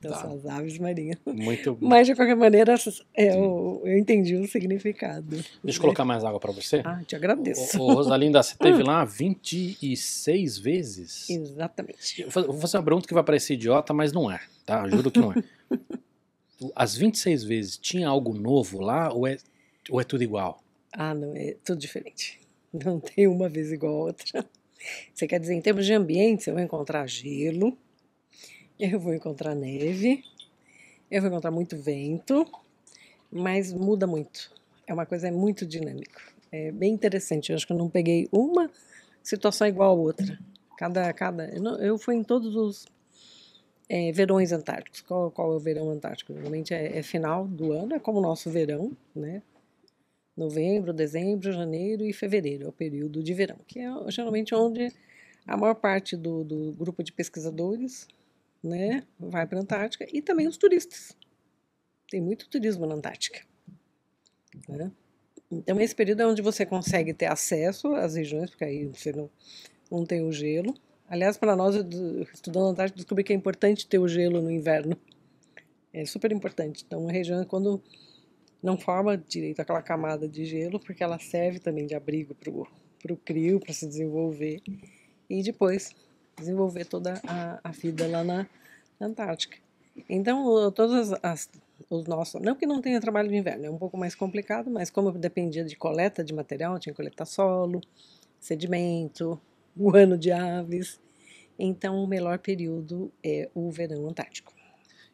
tá. essas aves marinhas. Muito bom. Mas, de qualquer maneira, é, eu, eu entendi o significado. Deixa eu colocar mais água para você. Ah, te agradeço. Rosalinda, você teve lá 26 vezes? Exatamente. Eu vou fazer uma pergunta que vai parecer idiota, mas não é, tá? Juro que não é. As 26 vezes, tinha algo novo lá ou é, ou é tudo igual? Ah, não, é tudo diferente. Não tem uma vez igual a outra. Você quer dizer, em termos de ambiente, eu vou encontrar gelo, eu vou encontrar neve, eu vou encontrar muito vento, mas muda muito. É uma coisa é muito dinâmico. É bem interessante. Eu acho que eu não peguei uma situação igual a outra. Cada, cada. Eu fui em todos os é, verões antárticos. Qual, qual, é o verão antártico? Normalmente é, é, final do ano, é como o nosso verão, né? Novembro, dezembro, janeiro e fevereiro é o período de verão, que é geralmente onde a maior parte do, do grupo de pesquisadores né, vai para a Antártica e também os turistas. Tem muito turismo na Antártica. Né? Então, esse período é onde você consegue ter acesso às regiões, porque aí você não, não tem o gelo. Aliás, para nós, estudando a Antártica, descobri que é importante ter o gelo no inverno. É super importante. Então, a região, é quando não forma direito aquela camada de gelo, porque ela serve também de abrigo para o crio, para se desenvolver. E depois desenvolver toda a, a vida lá na, Antártica. Então, todas as, os nossos, não que não tenha trabalho de inverno, é um pouco mais complicado, mas como dependia de coleta de material, tinha que coletar solo, sedimento, o ano de aves. Então, o melhor período é o verão antártico.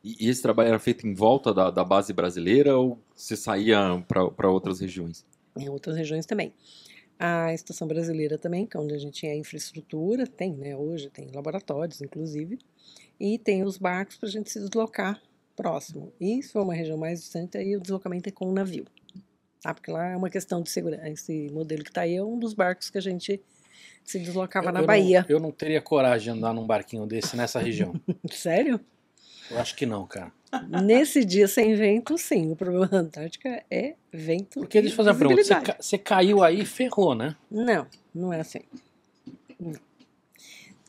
E, esse trabalho era feito em volta da, da base brasileira ou você saía para outras regiões? Em outras regiões também a Estação Brasileira também, que é onde a gente tinha é infraestrutura, tem, né? Hoje tem laboratórios, inclusive, e tem os barcos para a gente se deslocar próximo. E se for uma região mais distante, aí o deslocamento é com um navio, tá? Porque lá é uma questão de segurança. Esse modelo que está aí é um dos barcos que a gente se deslocava eu, na eu Bahia. Não, eu não teria coragem de andar num barquinho desse nessa região. Sério? Eu acho que não, cara. Nesse dia sem vento, sim. O problema da Antártica é vento. Porque deixa eu fazer uma pergunta. Você, ca você caiu aí e ferrou, né? Não, não é assim.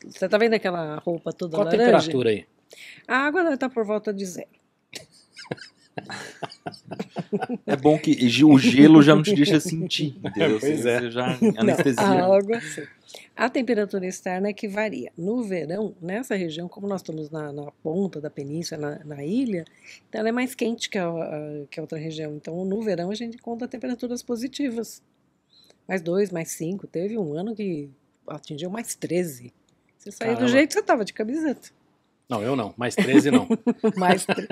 Você tá vendo aquela roupa toda Qual laranja? Qual a temperatura aí? A água deve estar tá por volta de zero. É bom que o gelo já não te deixa sentir. Entendeu? Pois você, é. Você já anestesia. Não, a água, sim. A temperatura externa é que varia. No verão, nessa região, como nós estamos na, na ponta da península, na, na, ilha, então ela é mais quente que a, a, que a outra região. Então, no verão, a gente conta temperaturas positivas. Mais dois, mais cinco. Teve um ano que atingiu mais 13. Você saiu do jeito que você estava, de camiseta. Não, eu não. Mais 13 não. mais 13.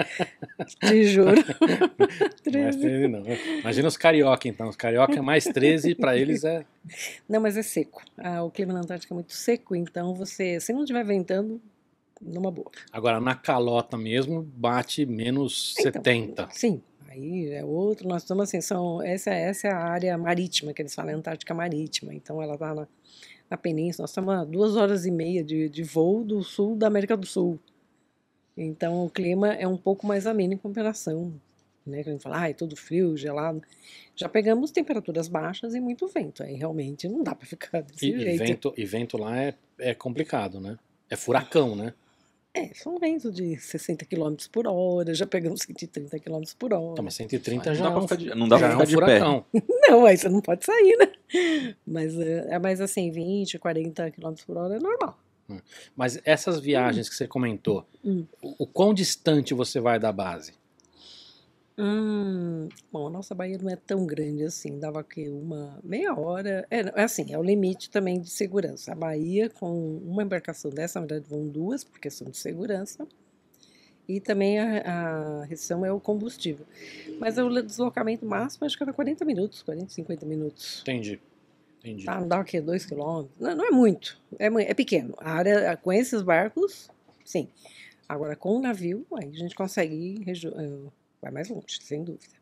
Te juro. mais 13 não. Imagina os carioca, então. Os carioca, é mais 13, para eles é... Não, mas é seco. Ah, o clima na Antártica é muito seco, então você, se não estiver ventando, numa boa. Agora, na calota mesmo, bate menos então, 70. Sim, aí é outro. Nós estamos assim, são, essa, essa é a área marítima que eles falam, a Antártica Marítima. Então ela está na, na península. Nós estamos a duas horas e meia de, de voo do sul da América do Sul. Então o clima é um pouco mais ameno em comparação, né? Quando a gente fala, ah, é tudo frio, gelado. Já pegamos temperaturas baixas e muito vento, aí realmente não dá para ficar desse e, jeito. E vento, e vento lá é, é complicado, né? É furacão, né? É, são ventos de 60 km por hora, já pegamos 130 km por hora. Tá, mas 130 já não dá é pra ficar de, não dá pra ficar é um de furacão. pé. não, aí você não pode sair, né? Mas, eh, é, mas assim, 20, 40 km por hora é normal. Mas essas viagens hum. que você comentou, hum. o, o quão distante você vai da base? Hum, bom, a nossa Bahia não é tão grande assim, dava que uma meia hora. É, é assim, é o limite também de segurança. A Bahia, com uma embarcação dessa, na verdade vão duas, por questão de segurança, e também a, a restrição é o combustível. Mas o deslocamento máximo acho que era 40 minutos, 40, 50 minutos. Entendi. Entendi. Tá, dá o quê? Dois quilômetros? Não, não é muito. É, é pequeno. A área com esses barcos, sim. Agora, com o navio, aí a gente consegue eh, vai mais longe, sem dúvida.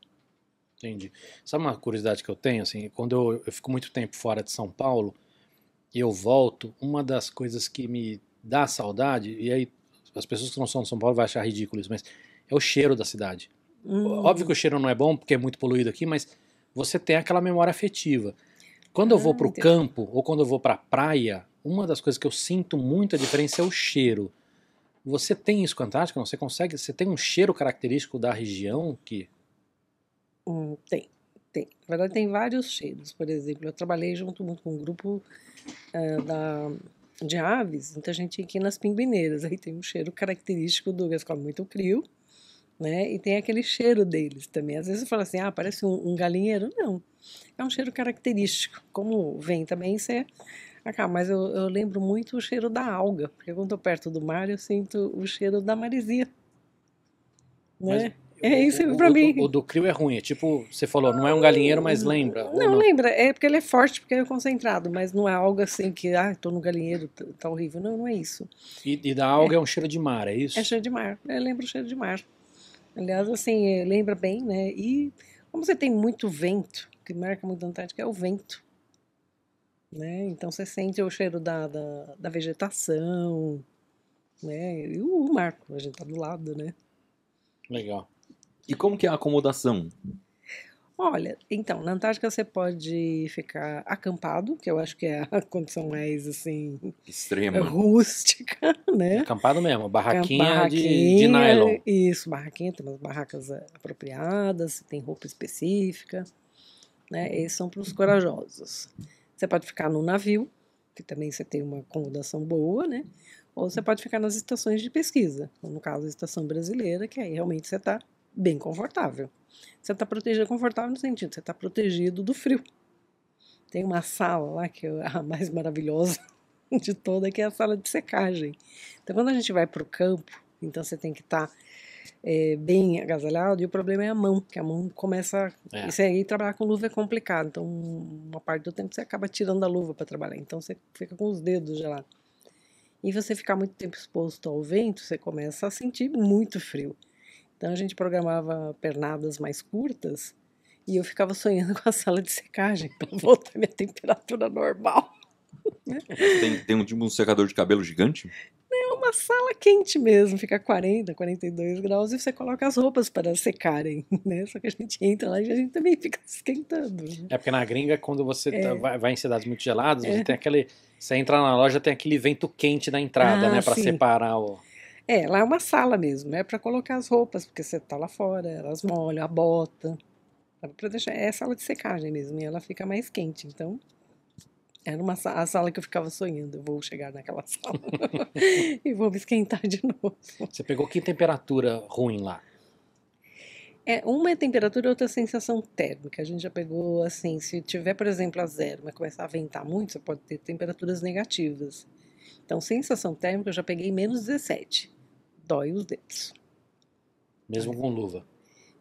Entendi. Sabe uma curiosidade que eu tenho? Assim, quando eu, eu fico muito tempo fora de São Paulo e eu volto, uma das coisas que me dá saudade, e aí as pessoas que não são de São Paulo vão achar ridículo isso, mas é o cheiro da cidade. Hum. Óbvio que o cheiro não é bom porque é muito poluído aqui, mas você tem aquela memória afetiva. Quando eu vou ah, para o campo ou quando eu vou para a praia, uma das coisas que eu sinto muito a diferença é o cheiro. Você tem isso com a Antártica? Você consegue? Você tem um cheiro característico da região que? Hum, tem, tem. Na verdade, tem vários cheiros. Por exemplo, eu trabalhei junto muito com um grupo eh, da de aves, então a gente aqui nas pinguineiras, aí tem um cheiro característico do que é muito frio né? E tem aquele cheiro deles também. Às vezes eu falo assim, ah, parece um, um galinheiro. Não, é um cheiro característico. Como vem também, você acaba. Mas eu, eu lembro muito o cheiro da alga, porque quando estou perto do mar, eu sinto o cheiro da maresia. Né? É isso para pra mim. O, o do crio é ruim, é tipo, você falou, não é um galinheiro, mas lembra. Não, não, lembra, é porque ele é forte, porque ele é concentrado, mas não é algo assim que, ah, estou no galinheiro, tá, tá horrível. Não, não é isso. E, e da alga é. é, um cheiro de mar, é isso? É cheiro de mar, eu lembro o cheiro de mar. Aliás, assim, eh, lembra bem, né? E como você tem muito vento, o que marca muito a Antártica é o vento. Né? Então você sente o cheiro da, da, da vegetação, né? E o, o marco, a gente tá do lado, né? Legal. E como que é a acomodação? Olha, então, na Antártica você pode ficar acampado, que eu acho que é a condição mais, assim... Extrema. Rústica, né? É acampado mesmo, barraquinha, barraquinha de, de, nylon. Isso, barraquinha, tem umas barracas eh, apropriadas, tem roupa específica, né? Esses são para os corajosos. Você pode ficar no navio, que também você tem uma acomodação boa, né? Ou você pode ficar nas estações de pesquisa, no caso, a estação brasileira, que aí realmente você está bem confortável. Você está protegido, confortável no sentido, você está protegido do frio. Tem uma sala lá que é a mais maravilhosa de toda, que é a sala de secagem. Então, quando a gente vai para o campo, então você tem que estar tá, é, bem agasalhado, e o problema é a mão, que a mão começa. É. Isso aí, trabalhar com luva é complicado, então uma parte do tempo você acaba tirando a luva para trabalhar, então você fica com os dedos gelados. E você ficar muito tempo exposto ao vento, você começa a sentir muito frio. Então a gente programava pernadas mais curtas e eu ficava sonhando com a sala de secagem para voltar minha temperatura normal. Tem, tem um tipo um secador de cabelo gigante? É uma sala quente mesmo, fica 40, 42 graus e você coloca as roupas para secarem, né? Só que a gente entra lá e a gente também fica esquentando. Né? É porque na gringa, quando você tá, é. tá, vai, vai, em cidades muito geladas, é. você tem aquele. Você entra na loja, tem aquele vento quente na entrada, ah, né? Para separar o. É, lá é uma sala mesmo, é né, para colocar as roupas, porque você tá lá fora, elas molham, a bota. Pra deixar, é sala de secagem mesmo, e ela fica mais quente, então era uma, a sala que eu ficava sonhando. Eu vou chegar naquela sala e vou me esquentar de novo. Você pegou que temperatura ruim lá? É, uma é temperatura, outra é sensação térmica. A gente já pegou, assim, se tiver, por exemplo, a zero, mas começar a ventar muito, você pode ter temperaturas negativas. Então, sensação térmica, eu já peguei menos 17 dói os dedos. Mesmo com luva?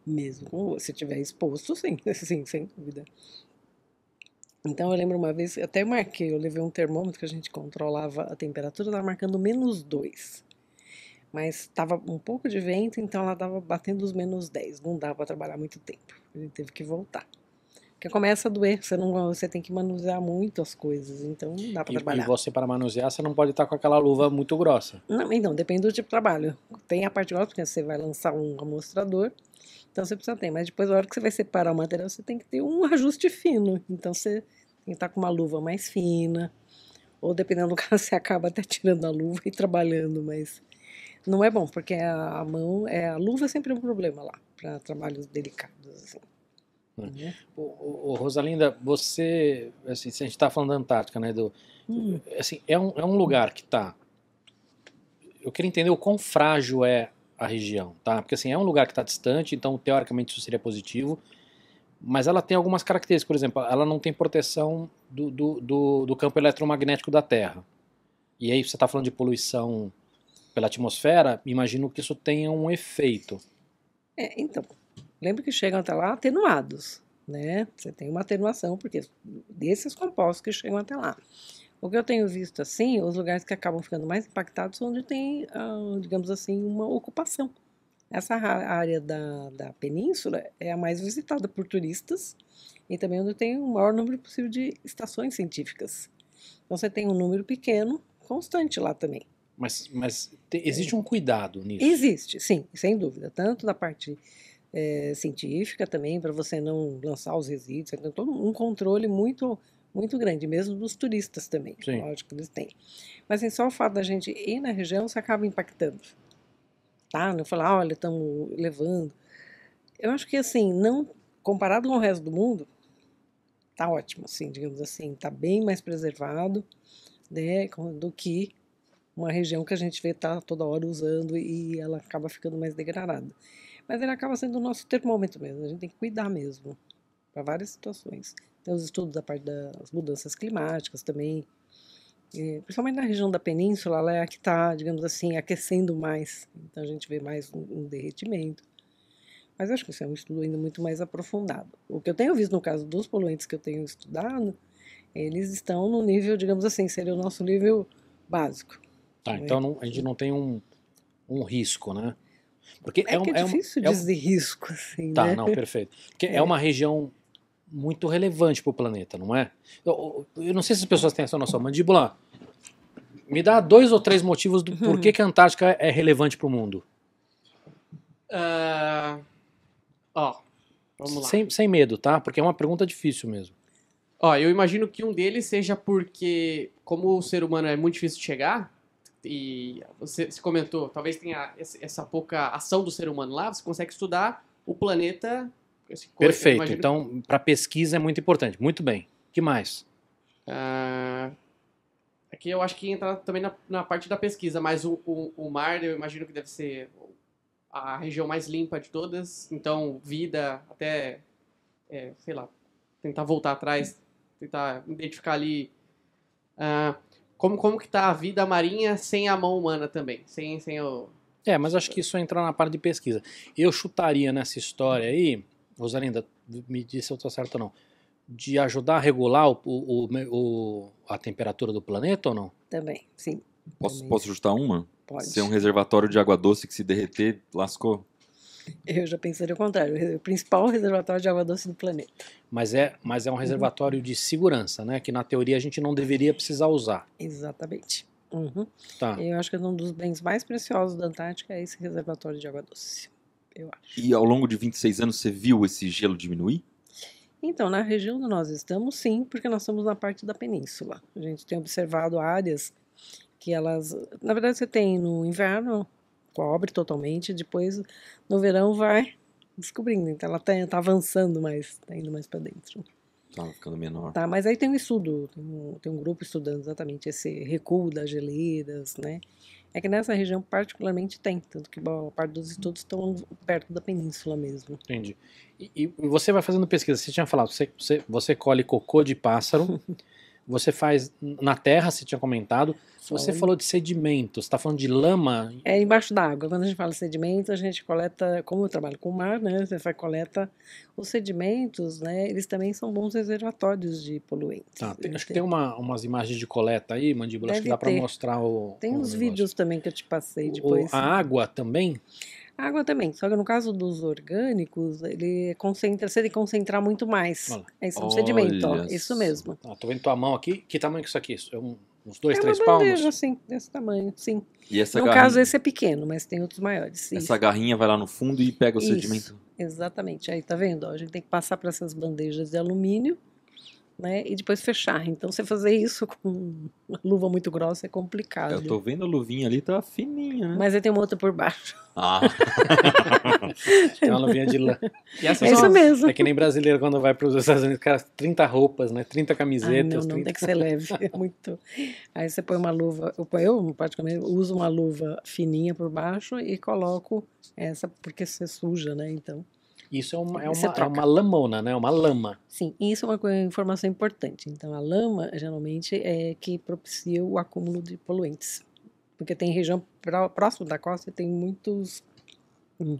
Mesmo com luva. Se tiver exposto, sim, sim, sem dúvida. Então eu lembro uma vez, até marquei, eu levei um termômetro que a gente controlava a temperatura, estava marcando menos 2. Mas estava um pouco de vento, então ela estava batendo os menos 10. Não dava para trabalhar muito tempo. A gente teve que voltar. Porque começa a doer, você, não, você tem que manusear muito as coisas, então não dá para trabalhar. E você, para manusear, você não pode estar com aquela luva muito grossa. Não, então, depende do tipo de trabalho. Tem a parte grossa, porque você vai lançar um amostrador, então você precisa ter, mas depois, na hora que você vai separar o material, você tem que ter um ajuste fino. Então você tem que estar com uma luva mais fina, ou dependendo do caso, você acaba até tirando a luva e trabalhando, mas não é bom, porque a mão, é, a luva é sempre um problema lá, para trabalhos delicados, assim. Né? Uhum. O, o, o, Rosalinda, você, assim, se a gente está falando da Antártica, né, do, hum. assim, é um, é um lugar que está. Eu queria entender o quão frágil é a região, tá? Porque assim é um lugar que está distante, então teoricamente isso seria positivo, mas ela tem algumas características, por exemplo, ela não tem proteção do, do, do, do campo eletromagnético da Terra. E aí você está falando de poluição pela atmosfera, imagino que isso tenha um efeito. É, então, Lembra que chegam até lá atenuados, né? Você tem uma atenuação, porque desses compostos que chegam até lá. O que eu tenho visto assim, os lugares que acabam ficando mais impactados são onde tem, ah, digamos assim, uma ocupação. Essa área da, da península é a mais visitada por turistas e também onde tem o maior número possível de estações científicas. Então você tem um número pequeno, constante lá também. Mas, mas existe um cuidado nisso? Existe, sim, sem dúvida. Tanto da parte é, científica também, para você não lançar os resíduos. então tem todo um controle muito muito grande, mesmo dos turistas também. Sim. Lógico que eles têm. Mas assim, só o fato da gente ir na região, se acaba impactando. Tá? Não falar, olha, estamos levando. Eu acho que assim, não comparado com o resto do mundo, tá ótimo, assim, digamos assim, tá bem mais preservado, né, do que uma região que a gente vê tá toda hora usando e ela acaba ficando mais degradada mas ele acaba sendo o nosso termômetro mesmo, a gente tem que cuidar mesmo para várias situações. Tem os estudos da parte das mudanças climáticas também, e, principalmente na região da península, ela é a que está, digamos assim, aquecendo mais, então a gente vê mais um, um derretimento. Mas acho que isso é um estudo ainda muito mais aprofundado. O que eu tenho visto no caso dos poluentes que eu tenho estudado, eles estão no nível, digamos assim, seria o nosso nível básico. Tá, então, então é não, a gente não tem um, um risco, né? Porque é, é, é um, é difícil é um, dizer é um... risco, assim, Tá, né? não, perfeito. Porque é. é uma região muito relevante para o planeta, não é? Eu, eu, não sei se as pessoas têm essa noção. Mandíbula, me dá dois ou três motivos do uhum. porquê que a Antártica é relevante para o mundo. Uh, ó, vamos lá. Sem, sem medo, tá? Porque é uma pergunta difícil mesmo. Ó, eu imagino que um deles seja porque, como o ser humano é muito difícil de chegar, e você, se comentou, talvez tenha essa pouca ação do ser humano lá, você consegue estudar o planeta. Perfeito. Então, para pesquisa é muito importante. Muito bem. que mais? Ah, aqui eu acho que entra também na, na parte da pesquisa, mas o, o, o, mar, eu imagino que deve ser a região mais limpa de todas. Então, vida, até, é, sei lá, tentar voltar atrás, tentar identificar ali. Ah, como, como que tá a vida marinha sem a mão humana também, sem, sem o... É, mas acho que isso é entrar na parte de pesquisa. Eu chutaria nessa história aí, Rosalinda, me disse se eu tô certo ou não, de ajudar a regular o, o, o, a temperatura do planeta ou não? Também, sim. Posso, também. posso chutar uma? Pode. Ser um reservatório de água doce que se derreter, lascou. Eu já pensaria o contrário, o principal reservatório de água doce do planeta. Mas é, mas é um reservatório uhum. de segurança, né? Que na teoria a gente não deveria precisar usar. Exatamente. Uhum. Tá. Eu acho que é um dos bens mais preciosos da Antártica é esse reservatório de água doce. Eu acho. E ao longo de 26 anos você viu esse gelo diminuir? Então, na região onde nós estamos, sim, porque nós estamos na parte da península. A gente tem observado áreas que elas. Na verdade, você tem no inverno cobre totalmente, depois no verão vai descobrindo. Então ela tá, tá avançando mais, tá indo mais para dentro. Tá ficando menor. Tá, mas aí tem um estudo, tem um, tem um grupo estudando exatamente esse recuo das geleiras, né? É que nessa região particularmente tem, tanto que bom, a parte dos estudos estão perto da península mesmo. Entendi. E, e você vai fazendo pesquisa, você tinha falado, você, você, você colhe cocô de pássaro. Você faz na terra, você tinha comentado. você falou de sedimentos, está falando de lama? É embaixo d'água. Quando a gente fala sedimento, a gente coleta, como eu trabalho com o mar, né? Você faz coleta os sedimentos, né? Eles também são bons reservatórios de poluentes. Tá, tem, acho que tem uma, umas imagens de coleta aí, mandíbula, Deve acho que dá para mostrar o. Tem o uns negócio. vídeos também que eu te passei depois. O, a água também? água também, só que no caso dos orgânicos, ele concentra, se ele concentrar muito mais. Mano, Esse é um sedimento, ó, isso mesmo. Ah, tô vendo tua mão aqui, que tamanho que isso aqui? Isso é um, uns dois, é três palmos? É uma bandeja, sim desse tamanho, sim. E essa no garrinha... caso, esse é pequeno, mas tem outros maiores. Sim. Essa garrinha vai lá no fundo e pega o isso, sedimento? exatamente. Aí, tá vendo? Ó, a gente tem que passar para essas bandejas de alumínio né? E depois fechar. Então, você fazer isso com uma luva muito grossa é complicado. É, eu tô vendo a luvinha ali, tá fininha, né? Mas eu tem uma outra por baixo. Ah! tem uma luvinha de lã. é só, isso mesmo. É que nem brasileiro quando vai para os Estados Unidos, cara, 30 roupas, né? 30 camisetas. Ah, não, não 30... tem que ser leve. É muito. Aí você põe uma luva. Eu, eu, praticamente, uso uma luva fininha por baixo e coloco essa, porque você suja, né? Então. Isso é uma, é, é uma, é uma lamona, né? É uma lama. Sim, isso é uma informação importante. Então, a lama, geralmente, é que propicia o acúmulo de poluentes. Porque tem região próximo da costa, tem muitos Hum,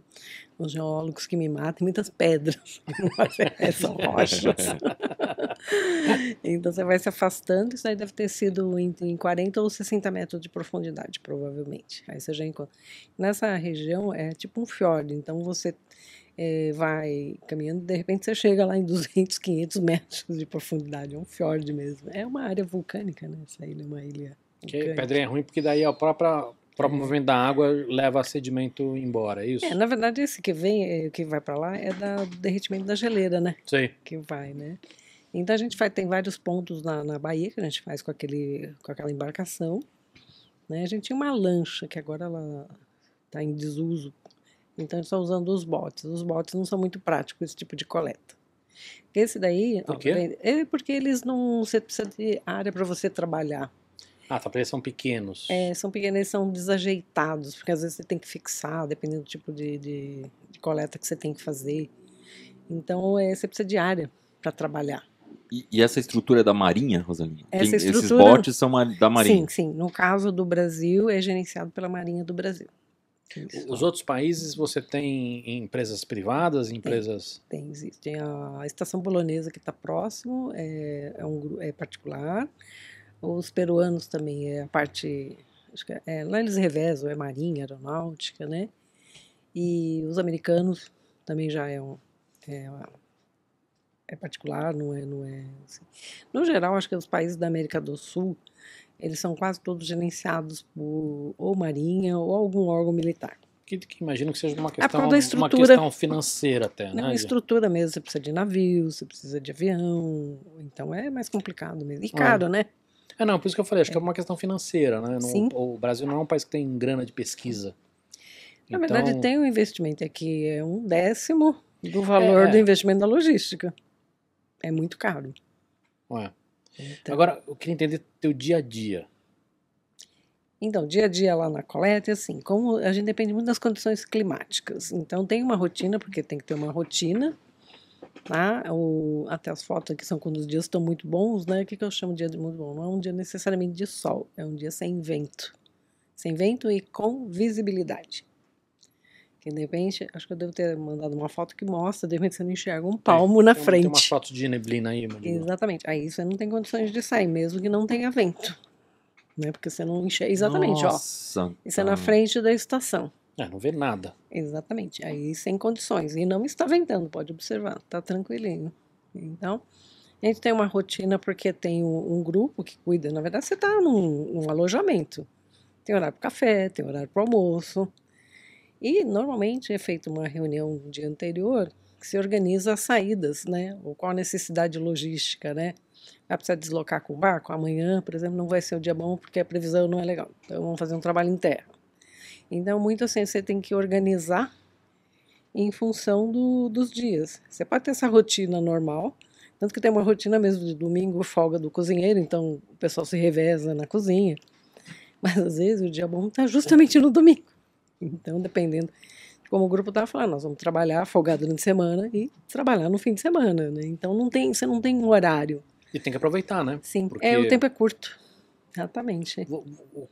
os geólogos que me matam, muitas pedras, são rochas. então você vai se afastando, isso aí deve ter sido em 40 ou 60 metros de profundidade, provavelmente. Aí você já encontra. Nessa região é tipo um fiordo, então você é, vai caminhando, de repente você chega lá em 200, 500 metros de profundidade, é um fiordo mesmo. É uma área vulcânica, né? Essa ilha é uma ilha. Que pedrinha é ruim, porque daí o próprio, é. movimento da água leva sedimento embora, é isso? É, na verdade, esse que vem, eh, que vai para lá, é da, do derretimento da geleira, né? Sim. Que vai, né? Então a gente faz, tem vários pontos na, na Bahia que a gente faz com, aquele, com aquela embarcação. Né? A gente tinha uma lancha, que agora ela está em desuso então, eles estão usando os botes. Os botes não são muito práticos esse tipo de coleta. Esse daí. Por quê? É, é porque eles não. Você precisa de área para você trabalhar. Ah, tá. Porque eles são pequenos. É, são pequenos, eles são desajeitados, porque às vezes você tem que fixar, dependendo do tipo de, de, de coleta que você tem que fazer. Então, é, você precisa de área para trabalhar. E, e, essa estrutura é da Marinha, Rosalinha? Tem, estrutura, esses botes são da Marinha? Sim, sim. No caso do Brasil, é gerenciado pela Marinha do Brasil. Isso. Os outros países você tem empresas privadas, empresas. Tem, tem existe. Tem a estação polonesa que está próximo, é, é, um, é particular. Os peruanos também é a parte. É, é, lá eles revezam, é marinha, aeronáutica, né? E os americanos também já é um. É, é particular, não é, não é. Assim. No geral, acho que os países da América do Sul eles são quase todos gerenciados por ou marinha ou algum órgão militar. Que, imagino que seja uma questão, é uma questão financeira até, né? Não, estrutura mesmo, você precisa de navio, você precisa de avião, então é mais complicado mesmo. E é. caro, é. né? É, não, por isso que eu falei, acho que é, é. uma questão financeira, né? Sim. o Brasil não é um país que tem grana de pesquisa. Na então... verdade, tem um investimento aqui, é um décimo do valor é, do é. investimento da logística. É muito caro. Ué. Então. Agora, eu queria entender teu dia a dia. Então, dia a dia lá na coleta, é assim, como a gente depende muito das condições climáticas. Então, tem uma rotina, porque tem que ter uma rotina, tá? O, até as fotos aqui são quando os dias estão muito bons, né? O que, que eu chamo de dia de muito bom? Não é um dia necessariamente de sol, é um dia sem vento. Sem vento e com visibilidade de repente, acho que eu devo ter mandado uma foto que mostra, de repente você não enxerga um é, palmo é, na tem, frente. Tem uma foto de neblina aí, mano. Exatamente. Aí você não tem condições de sair, mesmo que não tenha vento. Né? Porque você não enxerga. Exatamente, Nossa, ó. Isso é na frente da estação. É, não vê nada. Exatamente. Aí sem condições. E não está ventando, pode observar, tá tranquilinho. Então, a gente tem uma rotina porque tem um, um grupo que cuida. Na verdade, você está num, num alojamento. Tem horário para café, tem horário para almoço, e normalmente é feita uma reunião no dia anterior que se organiza as saídas, né? Ou qual a necessidade logística, né? Vai precisar deslocar com o barco amanhã, por exemplo, não vai ser o dia bom porque a previsão não é legal. Então vamos fazer um trabalho em terra. Então, muito assim, você tem que organizar em função do, dos dias. Você pode ter essa rotina normal, tanto que tem uma rotina mesmo de domingo, folga do cozinheiro, então o pessoal se reveza na cozinha. Mas às vezes o dia bom está justamente no domingo. Então, dependendo de como o grupo está falando, nós vamos trabalhar folgado durante a semana e trabalhar no fim de semana, né? Então, não tem, você não tem um horário. E tem que aproveitar, né? Sim, Porque... é, o tempo é curto. Exatamente.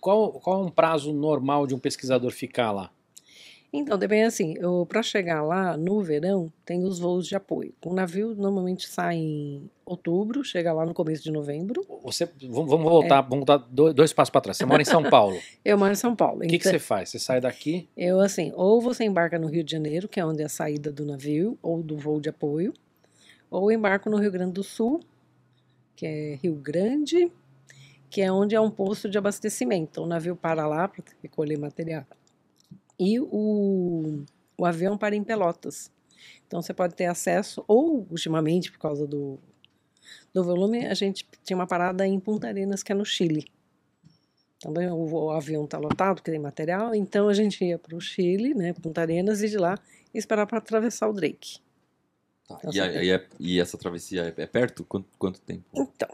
Qual, qual é um prazo normal de um pesquisador ficar lá? Então, depende assim, para chegar lá no verão, tem os voos de apoio. O navio normalmente sai em outubro, chega lá no começo de novembro. Você, vamos voltar, é. vamos dar dois, passos para trás. Você mora em São Paulo. eu moro em São Paulo. O que, que então você faz? Você sai daqui? Eu, assim, ou você embarca no Rio de Janeiro, que é onde é a saída do navio, ou do voo de apoio, ou embarco no Rio Grande do Sul, que é Rio Grande, que é onde é um posto de abastecimento. O navio para lá para recolher material e o, o avião para em Pelotas. Então você pode ter acesso, ou ultimamente, por causa do, do volume, a gente tinha uma parada em Punta Arenas, que é no Chile. Também então, o, o avião está lotado, porque tem material, então a gente ia para o Chile, né, Punta Arenas, e de lá esperar para atravessar o Drake. Tá, então, e, a, e, essa travessia é, é perto? Quanto, quanto tempo? Então,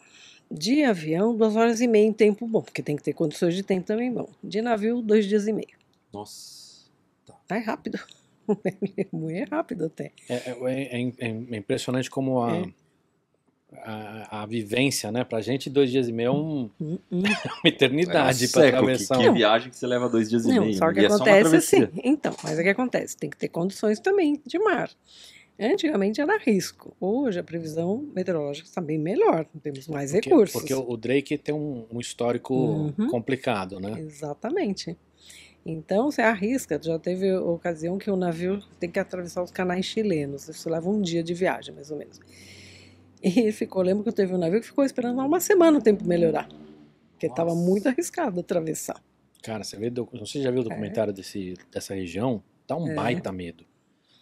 de avião, duas horas e meia em tempo bom, porque tem que ter condições de tempo também bom. De navio, dois dias e meio. Nossa. É rápido. é rápido até. É, é, é impressionante como a, a, a, vivência, né? Pra gente, dois dias e meio é um, uma eternidade é um pra atravessar. Que, que viagem que você leva dois dias não, e meio. Só que e acontece é assim. Então, mas é que acontece. Tem que ter condições também de mar. Antigamente era risco. Hoje a previsão meteorológica está bem melhor, temos mais porque, recursos. Porque o Drake tem um, um histórico uhum. complicado, né? Exatamente. Então você arrisca. Já teve ocasião que o navio tem que atravessar os canais chilenos. Isso leva um dia de viagem, mais ou menos. E ficou, lembro que teve um navio que ficou esperando uma semana o tempo melhorar. Porque estava muito arriscado atravessar. Cara, você, vê, você já viu o é. documentário é. desse, dessa região? Dá um é. baita medo.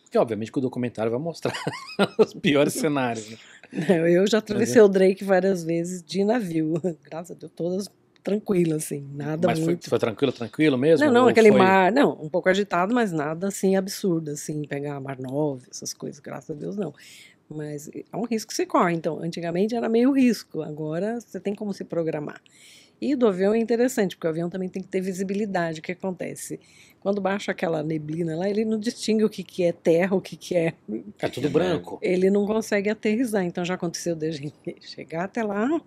Porque, obviamente, que o documentário vai mostrar os piores cenários. Né? Não, eu já é atravessei Mas, o Drake várias vezes de navio. Graças a Deus, todas tranquila, assim, nada mas muito... Mas foi, foi, tranquilo, tranquilo mesmo? Não, não, aquele foi... mar, não, um pouco agitado, mas nada, assim, absurdo, assim, pegar mar 9, essas coisas, graças a Deus, não. Mas é um risco que você corre, então, antigamente era meio risco, agora você tem como se programar. E do avião é interessante, porque o avião também tem que ter visibilidade. O que acontece? Quando baixa aquela neblina lá, ele não distingue o que, que é terra, o que, que é. É tudo branco. Ele não consegue aterrizar. Então já aconteceu desde chegar até lá,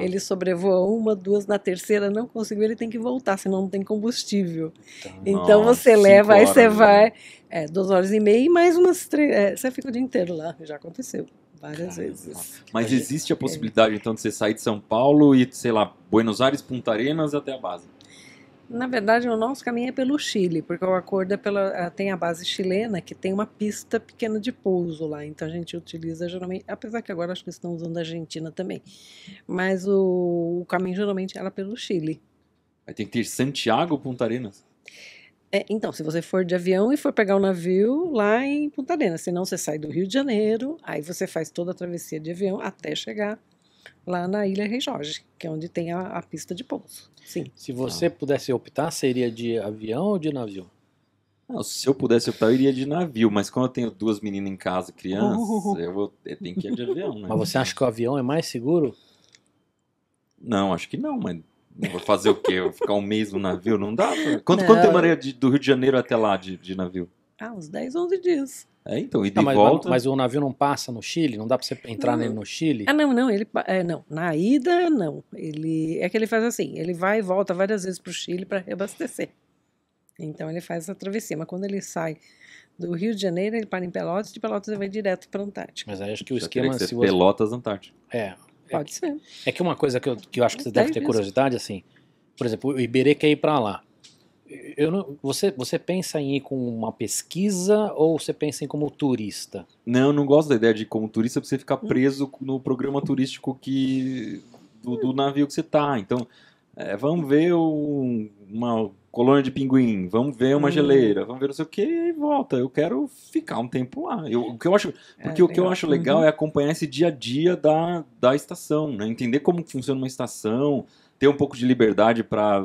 ele sobrevoa uma, duas, na terceira não conseguiu, ele tem que voltar, senão não tem combustível. Então, então nossa, você leva, aí você né? vai, é, duas horas e meia e mais umas três, é, você fica o dia inteiro lá, já aconteceu várias Caramba. vezes. Mas existe a é. possibilidade, então, de você sair de São Paulo e, sei lá, Buenos Aires, Punta Arenas até a base? Na verdade, o nosso caminho é pelo Chile, porque o acordo é pela, eh, tem a base chilena, que tem uma pista pequena de pouso lá. Então a gente utiliza geralmente, apesar que agora acho que estão usando a Argentina também. Mas o, o caminho geralmente era pelo Chile. Aí tem que ter Santiago ou Punta Arenas? É, então, se você for de avião e for pegar o um navio lá em Punta Arenas, senão você sai do Rio de Janeiro, aí você faz toda a travessia de avião até chegar lá na Ilha Rei Jorge, que é onde tem a, a pista de pouso. Sim. Se você então, pudesse optar, seria de avião ou de navio? Não, se eu pudesse optar, eu iria de navio, mas quando eu tenho duas meninas em casa, crianças, uh, eu, eu tenho que ir de avião, né? Mas você acha que o avião é mais seguro? Não, acho que não, mas vou fazer o quê? Eu vou ficar um mês no navio? Não dá. Quanto, tempo quanto demoraria do Rio de Janeiro até lá de, de navio? Ah, uns 10, 11 dias. É, então, e de ah, mas, volta... Mas, mas, o navio não passa no Chile? Não dá pra você entrar não. nele no Chile? Ah, não, não. Ele, é, não, na ida, não. Ele, é que ele faz assim, ele vai e volta várias vezes pro Chile para reabastecer. Então ele faz essa travessia, mas quando ele sai do Rio de Janeiro, ele para em Pelotas, de Pelotas ele vai direto para Antártica. Mas aí acho que o Já esquema... Que se você... Pelotas, Antártica. É. é Pode é, ser. É que uma coisa que eu, que eu acho que você deve ter curiosidade, assim, por exemplo, o Iberê quer ir para lá eu não, você, você pensa em ir com uma pesquisa ou você pensa em ir como turista? Não, eu não gosto da ideia de ir como turista você ficar hum. preso no programa turístico que do, do hum. navio que você está. Então, é, vamos ver um, uma colônia de pinguim, vamos ver uma hum. geleira, vamos ver não sei o que e volta. Eu quero ficar um tempo lá. Eu, o que eu acho, é porque é, o que eu acho legal uhum. é acompanhar esse dia a dia da, da estação, né? entender como funciona uma estação, ter um pouco de liberdade para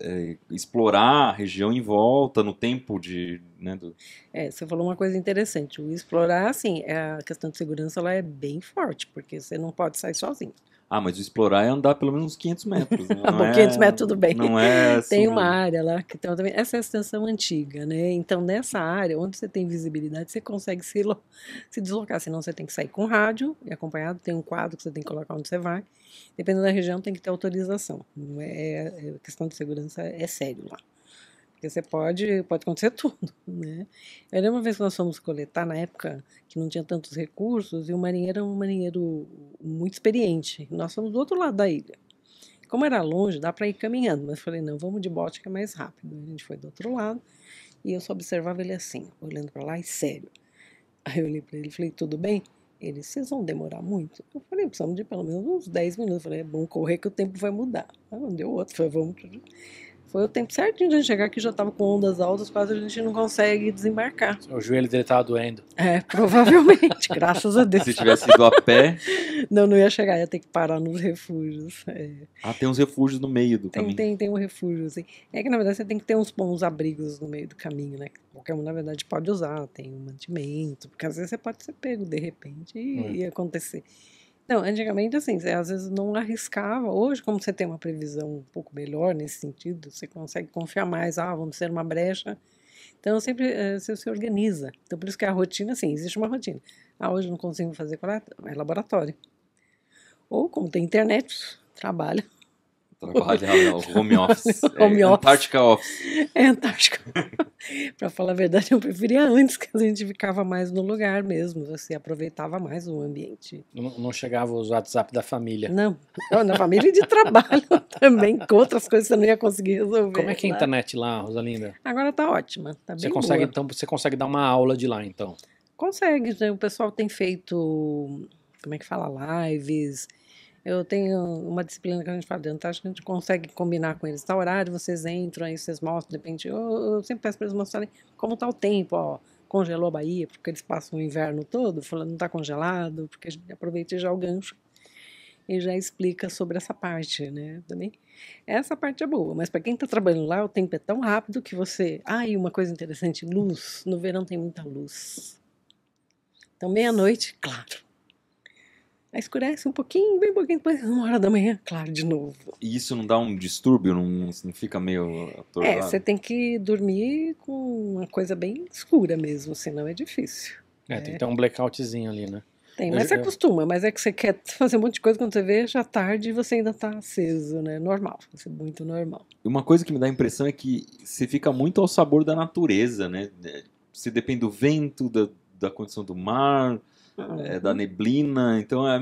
é, explorar a região em volta no tempo de. Né, do... É, você falou uma coisa interessante. O explorar, assim, é, a questão de segurança ela é bem forte, porque você não pode sair sozinho. Ah, mas explorar é andar pelo menos uns 500 metros. Né? Não Bom, é, 500 metros tudo bem. Não é assim, tem uma área lá que então, também. Essa é a extensão antiga, né? Então, nessa área, onde você tem visibilidade, você consegue se, se deslocar. Senão, você tem que sair com rádio e acompanhado. Tem um quadro que você tem que colocar onde você vai. Dependendo da região, tem que ter autorização. é, é questão de segurança é sério lá. Porque você pode, pode acontecer tudo, né? Eu lembro uma vez que nós fomos coletar, na época que não tinha tantos recursos, e o marinheiro era um marinheiro muito experiente. Nós fomos do outro lado da ilha. Como era longe, dá para ir caminhando, mas falei, não, vamos de bote que é mais rápido. A gente foi do outro lado e eu só observava ele assim, olhando para lá e sério. Aí eu olhei para ele e falei, tudo bem? Ele, vocês vão demorar muito? Eu falei, precisamos de pelo menos uns 10 minutos. Eu falei, é bom correr que o tempo vai mudar. Aí mandei outro, falei, vamos. Foi o tempo certinho de a gente chegar aqui, já estava com ondas altas, quase a gente não consegue desembarcar. O joelho dele estava doendo. É, provavelmente, graças a Deus. Se tivesse ido a pé. Não, não ia chegar, ia ter que parar nos refúgios. É. Ah, tem uns refúgios no meio do tem, caminho. Tem, tem um refúgio, assim. É que, na verdade, você tem que ter uns bons abrigos no meio do caminho, né? Qualquer um, na verdade, pode usar, tem um mantimento, porque às vezes você pode ser pego de repente e, hum. e acontecer. Não, antigamente assim, você às vezes não arriscava. Hoje, como você tem uma previsão um pouco melhor nesse sentido, você consegue confiar mais. Ah, vamos ser uma brecha. Então, sempre você eh, se organiza. Então, por isso que a rotina, assim, existe uma rotina. Ah, hoje não consigo fazer é laboratório. Ou, como tem internet, trabalha Trabalhar home office. home é, office. Antártica office. É Antártica. pra falar a verdade, eu preferia antes que a gente ficava mais no lugar mesmo. Você aproveitava mais o ambiente. Não, não chegava os WhatsApp da família. Não. não na família e de trabalho também, com outras coisas você não ia conseguir resolver. Como é que é a internet lá, Rosalinda? Agora tá ótima. Tá você consegue, boa. então, você consegue dar uma aula de lá, então? Consegue, né? O pessoal tem feito. Como é que fala? Lives eu tenho uma disciplina que a gente faz dentro, que a gente consegue combinar com eles. Está horário vocês entram, aí vocês mostram, de repente. Eu, eu sempre peço para eles mostrarem como está o tempo, ó. Congelou a Bahia, porque eles passam o inverno todo, falando não está congelado, porque a gente aproveita já o gancho e já explica sobre essa parte, né? Também essa parte é boa, mas para quem está trabalhando lá, o tempo é tão rápido que você. Ah, e uma coisa interessante: luz. No verão tem muita luz. Então, meia-noite, claro escurece um pouquinho, bem pouquinho, depois uma hora da manhã, claro, de novo. E isso não dá um distúrbio? Não, não fica meio é, atordoado. É, você tem que dormir com uma coisa bem escura mesmo, senão é difícil. É, é. tem que ter um blackoutzinho ali, né? Tem, mas eu, acostuma, mas é que você quer fazer um monte de coisa quando você vê, já é tarde e você ainda está aceso, né? Normal, isso é muito normal. E Uma coisa que me dá a impressão é que você fica muito ao sabor da natureza, né? Você é, depende do vento, da, da condição do mar, ah, é, da uhum. neblina. Então é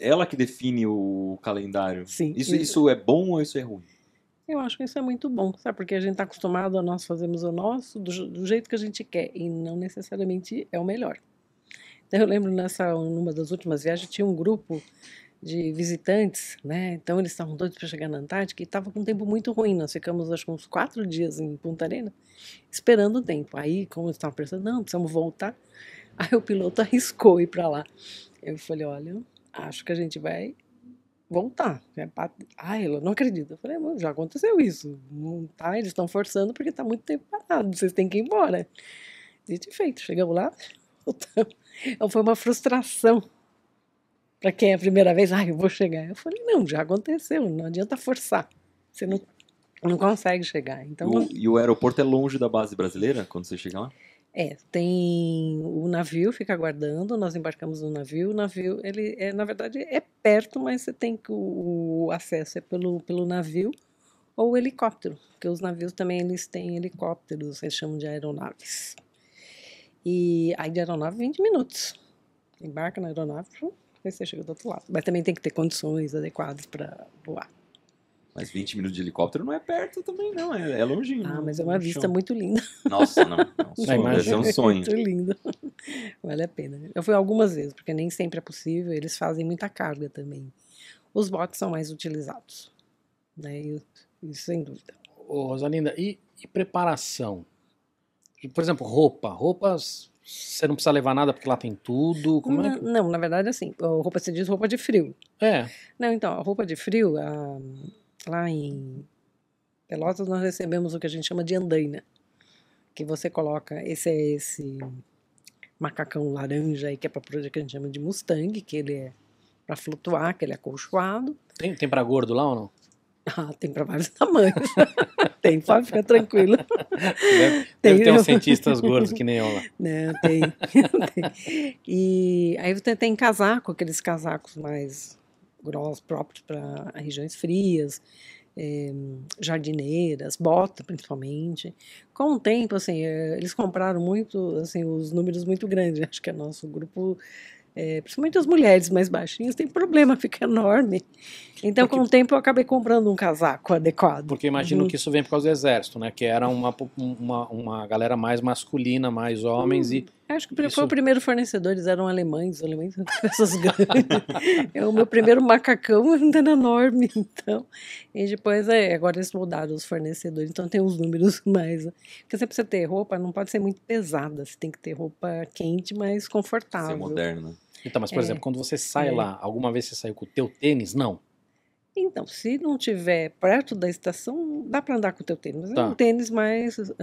ela que define o calendário. Sim. Isso, isso, é bom ou isso é ruim? Eu acho que isso é muito bom, sabe? Porque a gente está acostumado a nós fazermos o nosso do, do, jeito que a gente quer e não necessariamente é o melhor. Então, eu lembro nessa numa das últimas viagens tinha um grupo de visitantes, né? Então eles estavam doidos para chegar na Antártica e estava com um tempo muito ruim. Nós ficamos acho que uns quatro dias em Punta Arena esperando o tempo. Aí como eles estavam pensando, não, precisamos voltar. Aí o piloto arriscou ir para lá. Eu falei: olha, acho que a gente vai voltar. É ah, ela não acredita. Eu falei: já aconteceu isso. Não tá, eles estão forçando porque está muito tempo parado, vocês têm que ir embora. Dito e feito, chegamos lá, voltamos. Então, foi uma frustração para quem é a primeira vez, ah, eu vou chegar. Eu falei, não, já aconteceu, não adianta forçar. Você não, não consegue chegar. Então, o, E o aeroporto é longe da base brasileira quando você chega lá? É, tem o navio fica aguardando, nós embarcamos no navio, o navio, ele é, na verdade é perto, mas você tem que o, o acesso é pelo, pelo navio ou helicóptero, porque os navios também eles têm helicópteros, eles chamam de aeronaves. E aí de aeronave 20 minutos. Embarca na aeronave, aí você chega do outro lado. Mas também tem que ter condições adequadas para voar. Mas 20 minutos de helicóptero não é perto também, não. É, é longinho. Ah, mas é uma vista muito linda. Nossa, não. não é um sonho. Muito lindo. Vale a pena. Eu fui algumas vezes, porque nem sempre é possível. Eles fazem muita carga também. Os botes são mais utilizados. Né? Isso, isso sem dúvida. Ô, Rosalinda, e, e preparação? Por exemplo, roupa. Roupas você não precisa levar nada porque lá tem tudo? Como é não, é que... não, na verdade, assim, roupa se diz roupa de frio. É. Não, então, a roupa de frio, lá em Pelotas, nós recebemos o que a gente chama de andaina, que você coloca, esse é esse macacão laranja aí, que é para produzir que a gente chama de Mustang, que ele é para flutuar, que ele é acolchoado. Tem, tem para gordo lá ou não? Ah, tem para vários tamanhos. tem, pode ficar tranquilo. Deve, tem, deve ter uns cientistas gordos que nem eu lá. Não, tem, tem. E aí você tem casaco, aqueles casacos mais grossos próprios para regiões frias, é, jardineiras, bota principalmente. Com o tempo, assim, é, eles compraram muito, assim, os números muito grandes. Acho que é nosso grupo, é, principalmente as mulheres mais baixinhas, tem problema, fica enorme. Então, porque, com o tempo, eu acabei comprando um casaco adequado. Porque imagino uhum. que isso vem por causa do exército, né? Que era uma, uma, uma galera mais masculina, mais homens uhum. e. Hum, acho que isso... foi o primeiro fornecedor, eles eram alemães, alemães são pessoas grandes. é o meu primeiro macacão era enorme, então. E depois, é, agora eles mudaram os fornecedores, então tem os números mais. Né? Porque você precisa ter roupa, não pode ser muito pesada, você tem que ter roupa quente, mas confortável. Ser moderna. Né? Então, mas por é, exemplo, quando você sai é. lá, alguma vez você saiu com o teu tênis? Não. Então, se não tiver perto da estação, dá para andar com o teu tênis. É tá. É um tênis mais, uh,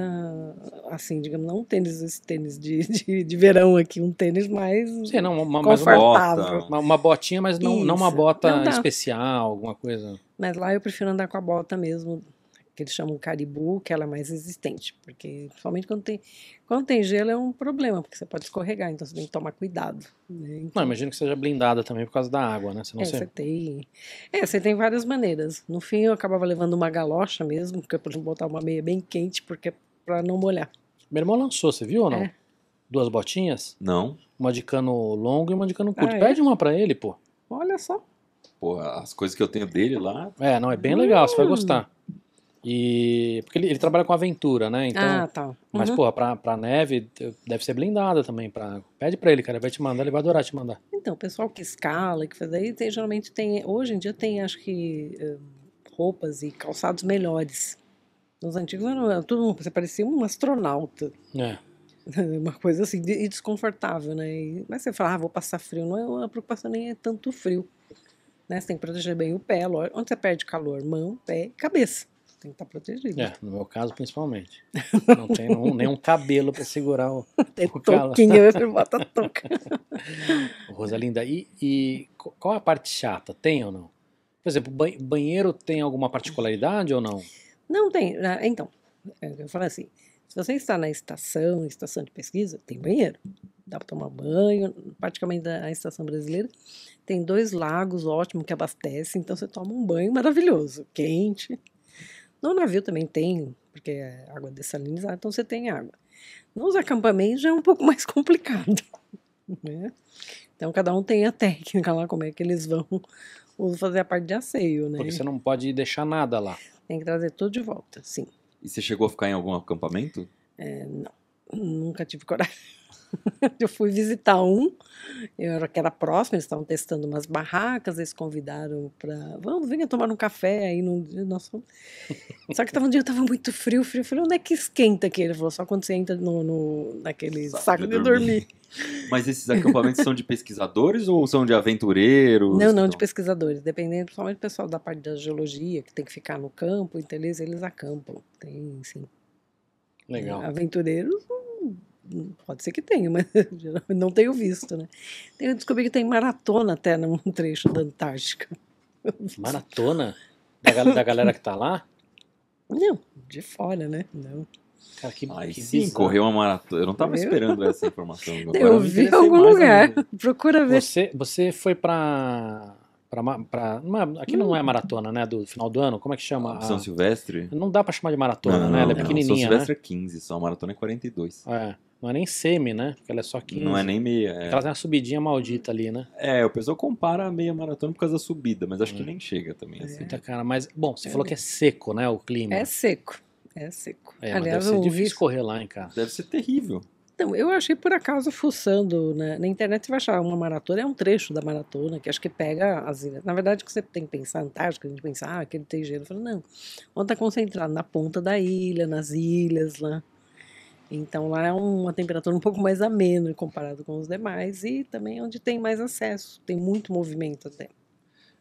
assim, digamos, não um tênis, esse tênis de, de, de verão aqui, um tênis mais Sei, não, uma, confortável. Uma, bota. Uma, uma, botinha, mas não, não uma bota não especial, alguma coisa. Mas lá eu prefiro andar com a bota mesmo, que eles chamam caribu, que ela é mais resistente, porque principalmente quando tem, quando tem gelo é um problema, porque você pode escorregar, então você tem que tomar cuidado. Né? Então, não, imagino que seja blindada também por causa da água, né? Você, não é, você tem, é, você tem várias maneiras. No fim eu acabava levando uma galocha mesmo, porque eu podia botar uma meia bem quente, porque para não molhar. Meu irmão lançou, você viu ou não? É. Duas botinhas? Não. Uma de cano longo e uma de cano curto. Ah, é? Pede uma para ele, pô. Olha só. Pô, as coisas que eu tenho dele lá. É, não, é bem hum. legal, você vai gostar. E. Porque ele, ele trabalha com aventura, né? Então, ah, tá. Uhum. Mas, porra, pra, pra neve deve ser blindada também. Pra, pede pra ele, cara. Ele vai te mandar, ele vai adorar te mandar. Então, o pessoal que escala, que faz aí, tem, geralmente tem. Hoje em dia tem, acho que. Eh, roupas e calçados melhores. Nos antigos era tudo. Você parecia um astronauta. É uma coisa assim, e desconfortável, né? E, mas você fala, ah, vou passar frio. Não é a preocupação nem é tanto frio. Né? Você tem que proteger bem o pé, Onde você perde calor? Mão, pé e cabeça tem que estar tá protegido. É, no meu caso, principalmente. Não tem nenhum, nenhum cabelo para segurar o. Tem o toquinha, você bota a touca. Rosalinda, e, e qual a parte chata? Tem ou não? Por exemplo, banheiro tem alguma particularidade ou não? Não tem. Né? Então, é, eu falo assim: se você está na estação, estação de pesquisa, tem banheiro. Dá para tomar banho, praticamente a estação brasileira. Tem dois lagos ótimos que abastecem, então você toma um banho maravilhoso, quente. No navio também tem, porque é água dessalinizada, então você tem água. Nos acampamentos já é um pouco mais complicado. Né? Então cada um tem a técnica lá, como é que eles vão fazer a parte de asseio, né? Porque você não pode deixar nada lá. Tem que trazer tudo de volta, sim. E você chegou a ficar em algum acampamento? É, não, nunca tive coragem. eu fui visitar um, eu era que era próximo, eles estavam testando umas barracas, eles convidaram para. Vamos, venha tomar um café aí no dia. Só que tava um dia estava muito frio, frio. Eu falei, onde é que esquenta aqui? Ele falou, só quando você entra no, no naquele saco, saco de dormir. Mas esses acampamentos são de pesquisadores ou são de aventureiros? Não, não, então? de pesquisadores. Dependendo, principalmente do pessoal da parte da geologia, que tem que ficar no campo, então eles, eles acampam. Tem, sim. Legal. É, aventureiros Pode ser que tenha, mas não tenho visto, né? Eu descobri que tem maratona até num trecho da Antártica. Maratona? Da, da galera que tá lá? Não, de fora, né? Não. Cara, que, Ai, que sim, correu uma maratona. Eu não tava eu... esperando essa informação. Agora eu vi em algum lugar. Procura ver. Você, você foi pra. pra, pra é, aqui não é hum. maratona, né? Do final do ano. Como é que chama? Ah, São ah, Silvestre? Não dá pra chamar de maratona, não, né? Ela é pequenininha. São né? Silvestre né? é 15, só a maratona é 42. É. Não é nem semi, né? Porque ela é só 15. Não é nem meia. É. Ela tem uma subidinha maldita ali, né? É, o pessoal compara a meia maratona por causa da subida, mas acho é. que nem chega também. Assim. Eita, cara, mas, bom, você é. falou que é seco, né? O clima. É seco. É seco. É, Aliás, deve ser difícil correr lá, hein, cara. Deve ser terrível. Então, eu achei por acaso fuçando né? na internet, você vai achar uma maratona, é um trecho da maratona, que acho que pega as ilhas. Na verdade, o que você tem que pensar, Antártica, a gente pensa, ah, aquele tem gelo. Eu falo, não, onde está concentrado? Na ponta da ilha, nas ilhas lá. Então lá é uma temperatura um pouco mais amena comparado com os demais e também é onde tem mais acesso, tem muito movimento até.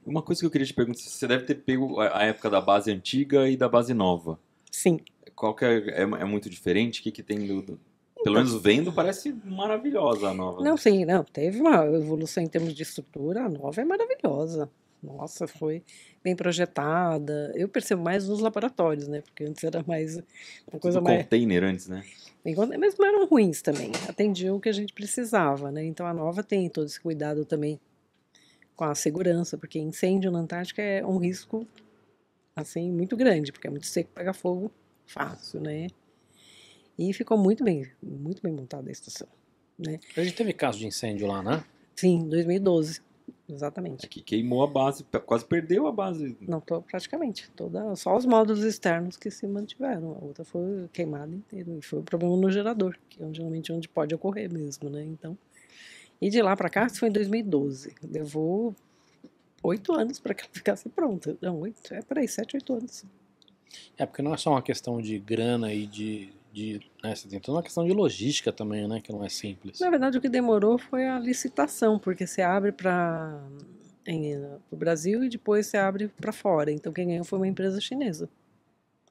Uma coisa que eu queria te perguntar, você deve ter pego a época da base antiga e da base nova. Sim. Qual que é, é, é muito diferente? O que, que tem do, do... Pelo menos vendo, parece maravilhosa a nova. Não, sim, não. Teve uma evolução em termos de estrutura, a nova é maravilhosa. Nossa, foi bem projetada. Eu percebo mais nos laboratórios, né? Porque antes era mais uma coisa Do mais. container antes, né? mas não eram ruins também, atendiam o que a gente precisava, né? Então a nova tem todo esse cuidado também com a segurança, porque incêndio na Antártica é um risco assim muito grande, porque é muito seco, pega fogo fácil, né? E ficou muito bem, muito bem montada a estação, né? A gente teve caso de incêndio lá, né? Sim, 2012. Exatamente. É que queimou a base, quase perdeu a base. Não, tô, praticamente. Toda, só os módulos externos que se mantiveram. A outra foi queimada inteira. E foi o um problema no gerador, que é geralmente onde pode ocorrer mesmo, né? Então. E de lá para cá, isso foi em 2012. Levou oito anos para que ela ficasse pronta. Não, oito, é peraí, sete, oito anos. É, porque não é só uma questão de grana e de de. Né, você tem toda uma questão de logística também, né? Que não é simples. Na verdade, o que demorou foi a licitação, porque você abre para o Brasil e depois você abre para fora. Então, quem ganhou foi uma empresa chinesa,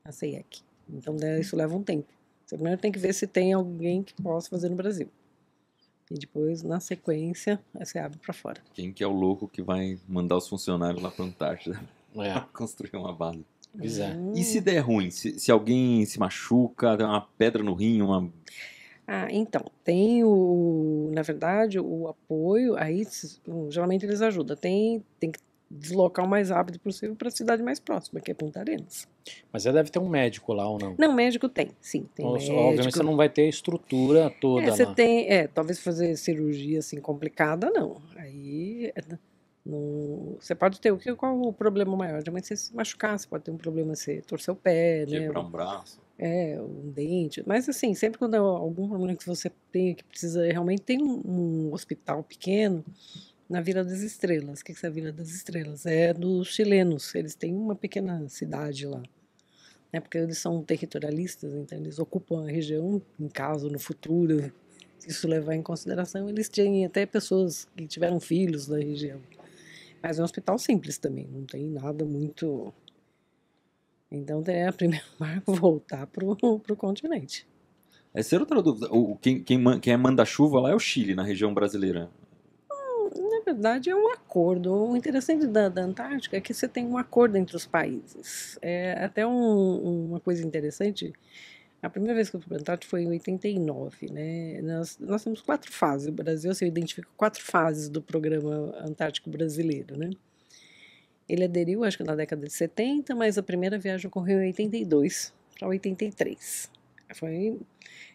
a CIEC. Então, isso leva um tempo. Você primeiro tem que ver se tem alguém que possa fazer no Brasil. E depois, na sequência, você abre para fora. Quem que é o louco que vai mandar os funcionários lá para a Antártida é. construir uma base? Pois é. E se der ruim? Se, se alguém se machuca, uma pedra no rim, uma. Ah, então, tem o, na verdade, o apoio, aí hum, geralmente eles ajudam. Tem, tem que deslocar o mais rápido possível para a cidade mais próxima, que é Punta Arenas. Mas ela deve ter um médico lá ou não? Não, médico tem, sim. Tem Nossa, médico. Obviamente você não vai ter a estrutura toda é, você lá. Tem, é, talvez fazer cirurgia assim complicada, não. Aí é, no, você pode ter o que qual o problema maior? Geralmente você se machucar, você pode ter um problema, você torcer o pé, né? Quebrar né? um braço. É, um dente. Mas assim, sempre quando é algum problema que você tem que precisa realmente tem um, um hospital pequeno na Vila das Estrelas. O que é a Vila das Estrelas? É dos chilenos. Eles têm uma pequena cidade lá. Né? Porque eles são territorialistas, então eles ocupam a região, em caso, no futuro, isso levar em consideração, eles têm até pessoas que tiveram filhos na região. Mas é um hospital simples também, não tem nada muito. Então teria primeiro voltar pro, pro continente. Essa é, ser outra dúvida. O, quem, quem, quem é manda-chuva lá é o Chile, na região brasileira. Hum, na verdade, é um acordo. O interessante da, da Antártica é que você tem um acordo entre os países. É até um, uma coisa interessante a primeira vez que eu fui Antártida foi em 89, né? Nós, nós temos quatro fases. O Brasil, se assim, identifica com quatro fases do programa Antártico Brasileiro, né? Ele aderiu, acho que na década de 70, mas a primeira viagem ocorreu em 82 para 83. Foi,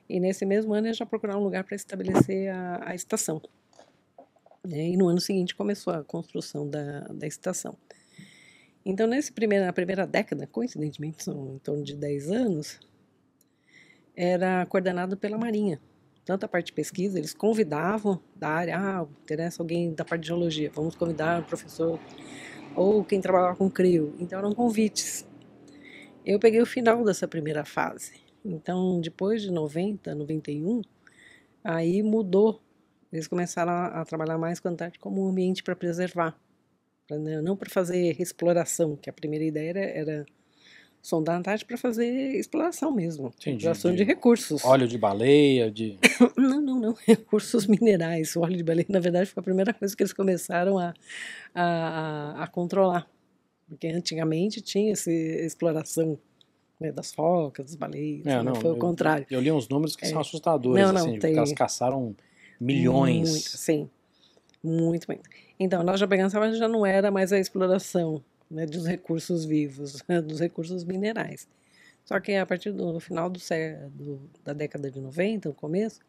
e nesse mesmo ano eu já procurar um lugar para estabelecer a, a estação. Né? E no ano seguinte começou a construção da, da estação. Então, nesse primeiro, na primeira década, coincidentemente, são em torno de 10 anos, era coordenado pela Marinha. Tanto a parte de pesquisa, eles convidavam da área, ah, interessa alguém da parte de geologia, vamos convidar o professor, ou quem trabalhava com CRIO. Então eram convites. Eu peguei o final dessa primeira fase. Então, depois de 90, 91, aí mudou. Eles começaram a, a trabalhar mais com a Antártica como um ambiente para preservar, pra, né, não para fazer exploração, que a primeira ideia era, era a Antártida para fazer exploração mesmo. Entendi, exploração de, de, recursos. Óleo de baleia, de. não, não, não. Recursos minerais. O óleo de baleia, na verdade, foi a primeira coisa que eles começaram a, a, a controlar. Porque antigamente tinha essa exploração né, das focas, das baleias. É, né, não, foi eu, o contrário. Eu li uns números que é. são assustadores. Não, não, assim, tem... Elas caçaram milhões. Muito, sim. Muito, muito. Então, nós já pegamos, mas já não era mais a exploração né, dos recursos vivos, dos recursos minerais. Só que a partir do final do, da década de 90, no começo,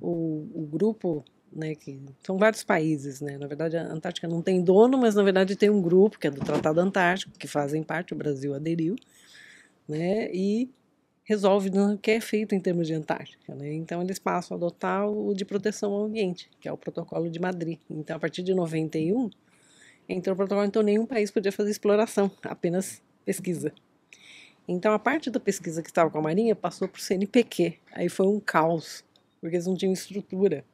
o, o grupo, né, que são vários países, né, na verdade a Antártica não tem dono, mas na verdade tem um grupo, que é do Tratado Antártico, que fazem parte, o Brasil aderiu, né, e resolve né, o que é feito em termos de Antártica. Né? Então, eles passam a adotar o de proteção ao ambiente, que é o Protocolo de Madrid. Então, a partir de 91, entrou o protocolo, então nenhum país podia fazer exploração, apenas pesquisa. Então a parte da pesquisa que estava com a Marinha passou para o CNPq. Aí foi um caos, porque eles não tinham estrutura.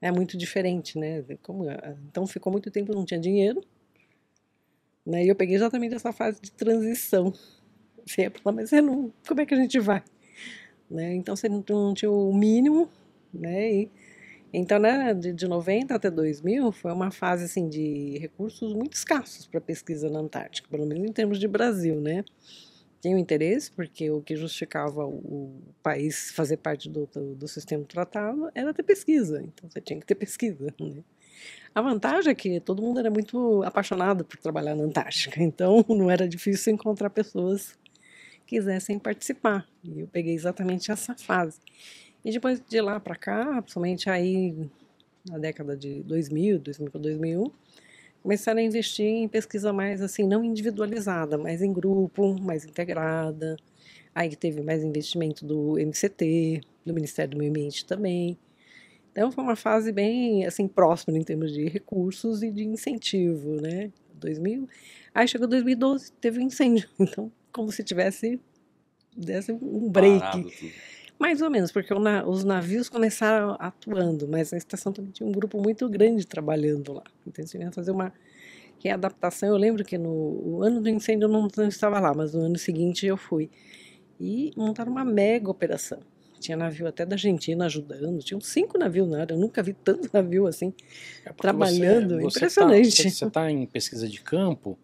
É muito diferente, né? Como, ah, então ficou muito tempo, não tinha dinheiro. Né? E eu peguei exatamente essa fase de transição. Você ia mas não, como é que a gente vai? Né? Então você não, não tinha o mínimo, né? E então, né, de, de 90 até 2000 foi uma fase assim de recursos muito escassos para pesquisa na Antártica, pelo menos em termos de Brasil, né? Tinha um interesse porque o que justificava o país fazer parte do, do, do sistema tratado era ter pesquisa, então você tinha que ter pesquisa, né? A vantagem é que todo mundo era muito apaixonado por trabalhar na Antártica, então não era difícil encontrar pessoas que quisessem participar. E eu peguei exatamente essa fase. E depois de lá para cá, principalmente aí na década de 2000, 2000 para 2001, começaram a investir em pesquisa mais assim, não individualizada, mas em grupo, mais integrada. Aí teve mais investimento do MCT, do Ministério do Meio Ambiente também. Então foi uma fase bem assim próxima em termos de recursos e de incentivo, né? 2000. Aí chegou 2012, teve um incêndio. Então, como se tivesse desse um break. Parado, mais ou menos, porque na, os navios começaram atuando, mas a estação também tinha um grupo muito grande trabalhando lá. Então eles iam fazer uma readaptação. Eu lembro que no ano do incêndio eu não, não estava lá, mas no ano seguinte eu fui. E montaram uma mega operação. Tinha navio até da Argentina ajudando, tinham cinco navios na área, eu nunca vi tanto navio assim é trabalhando. Você, tá, Impressionante. você está em pesquisa de campo,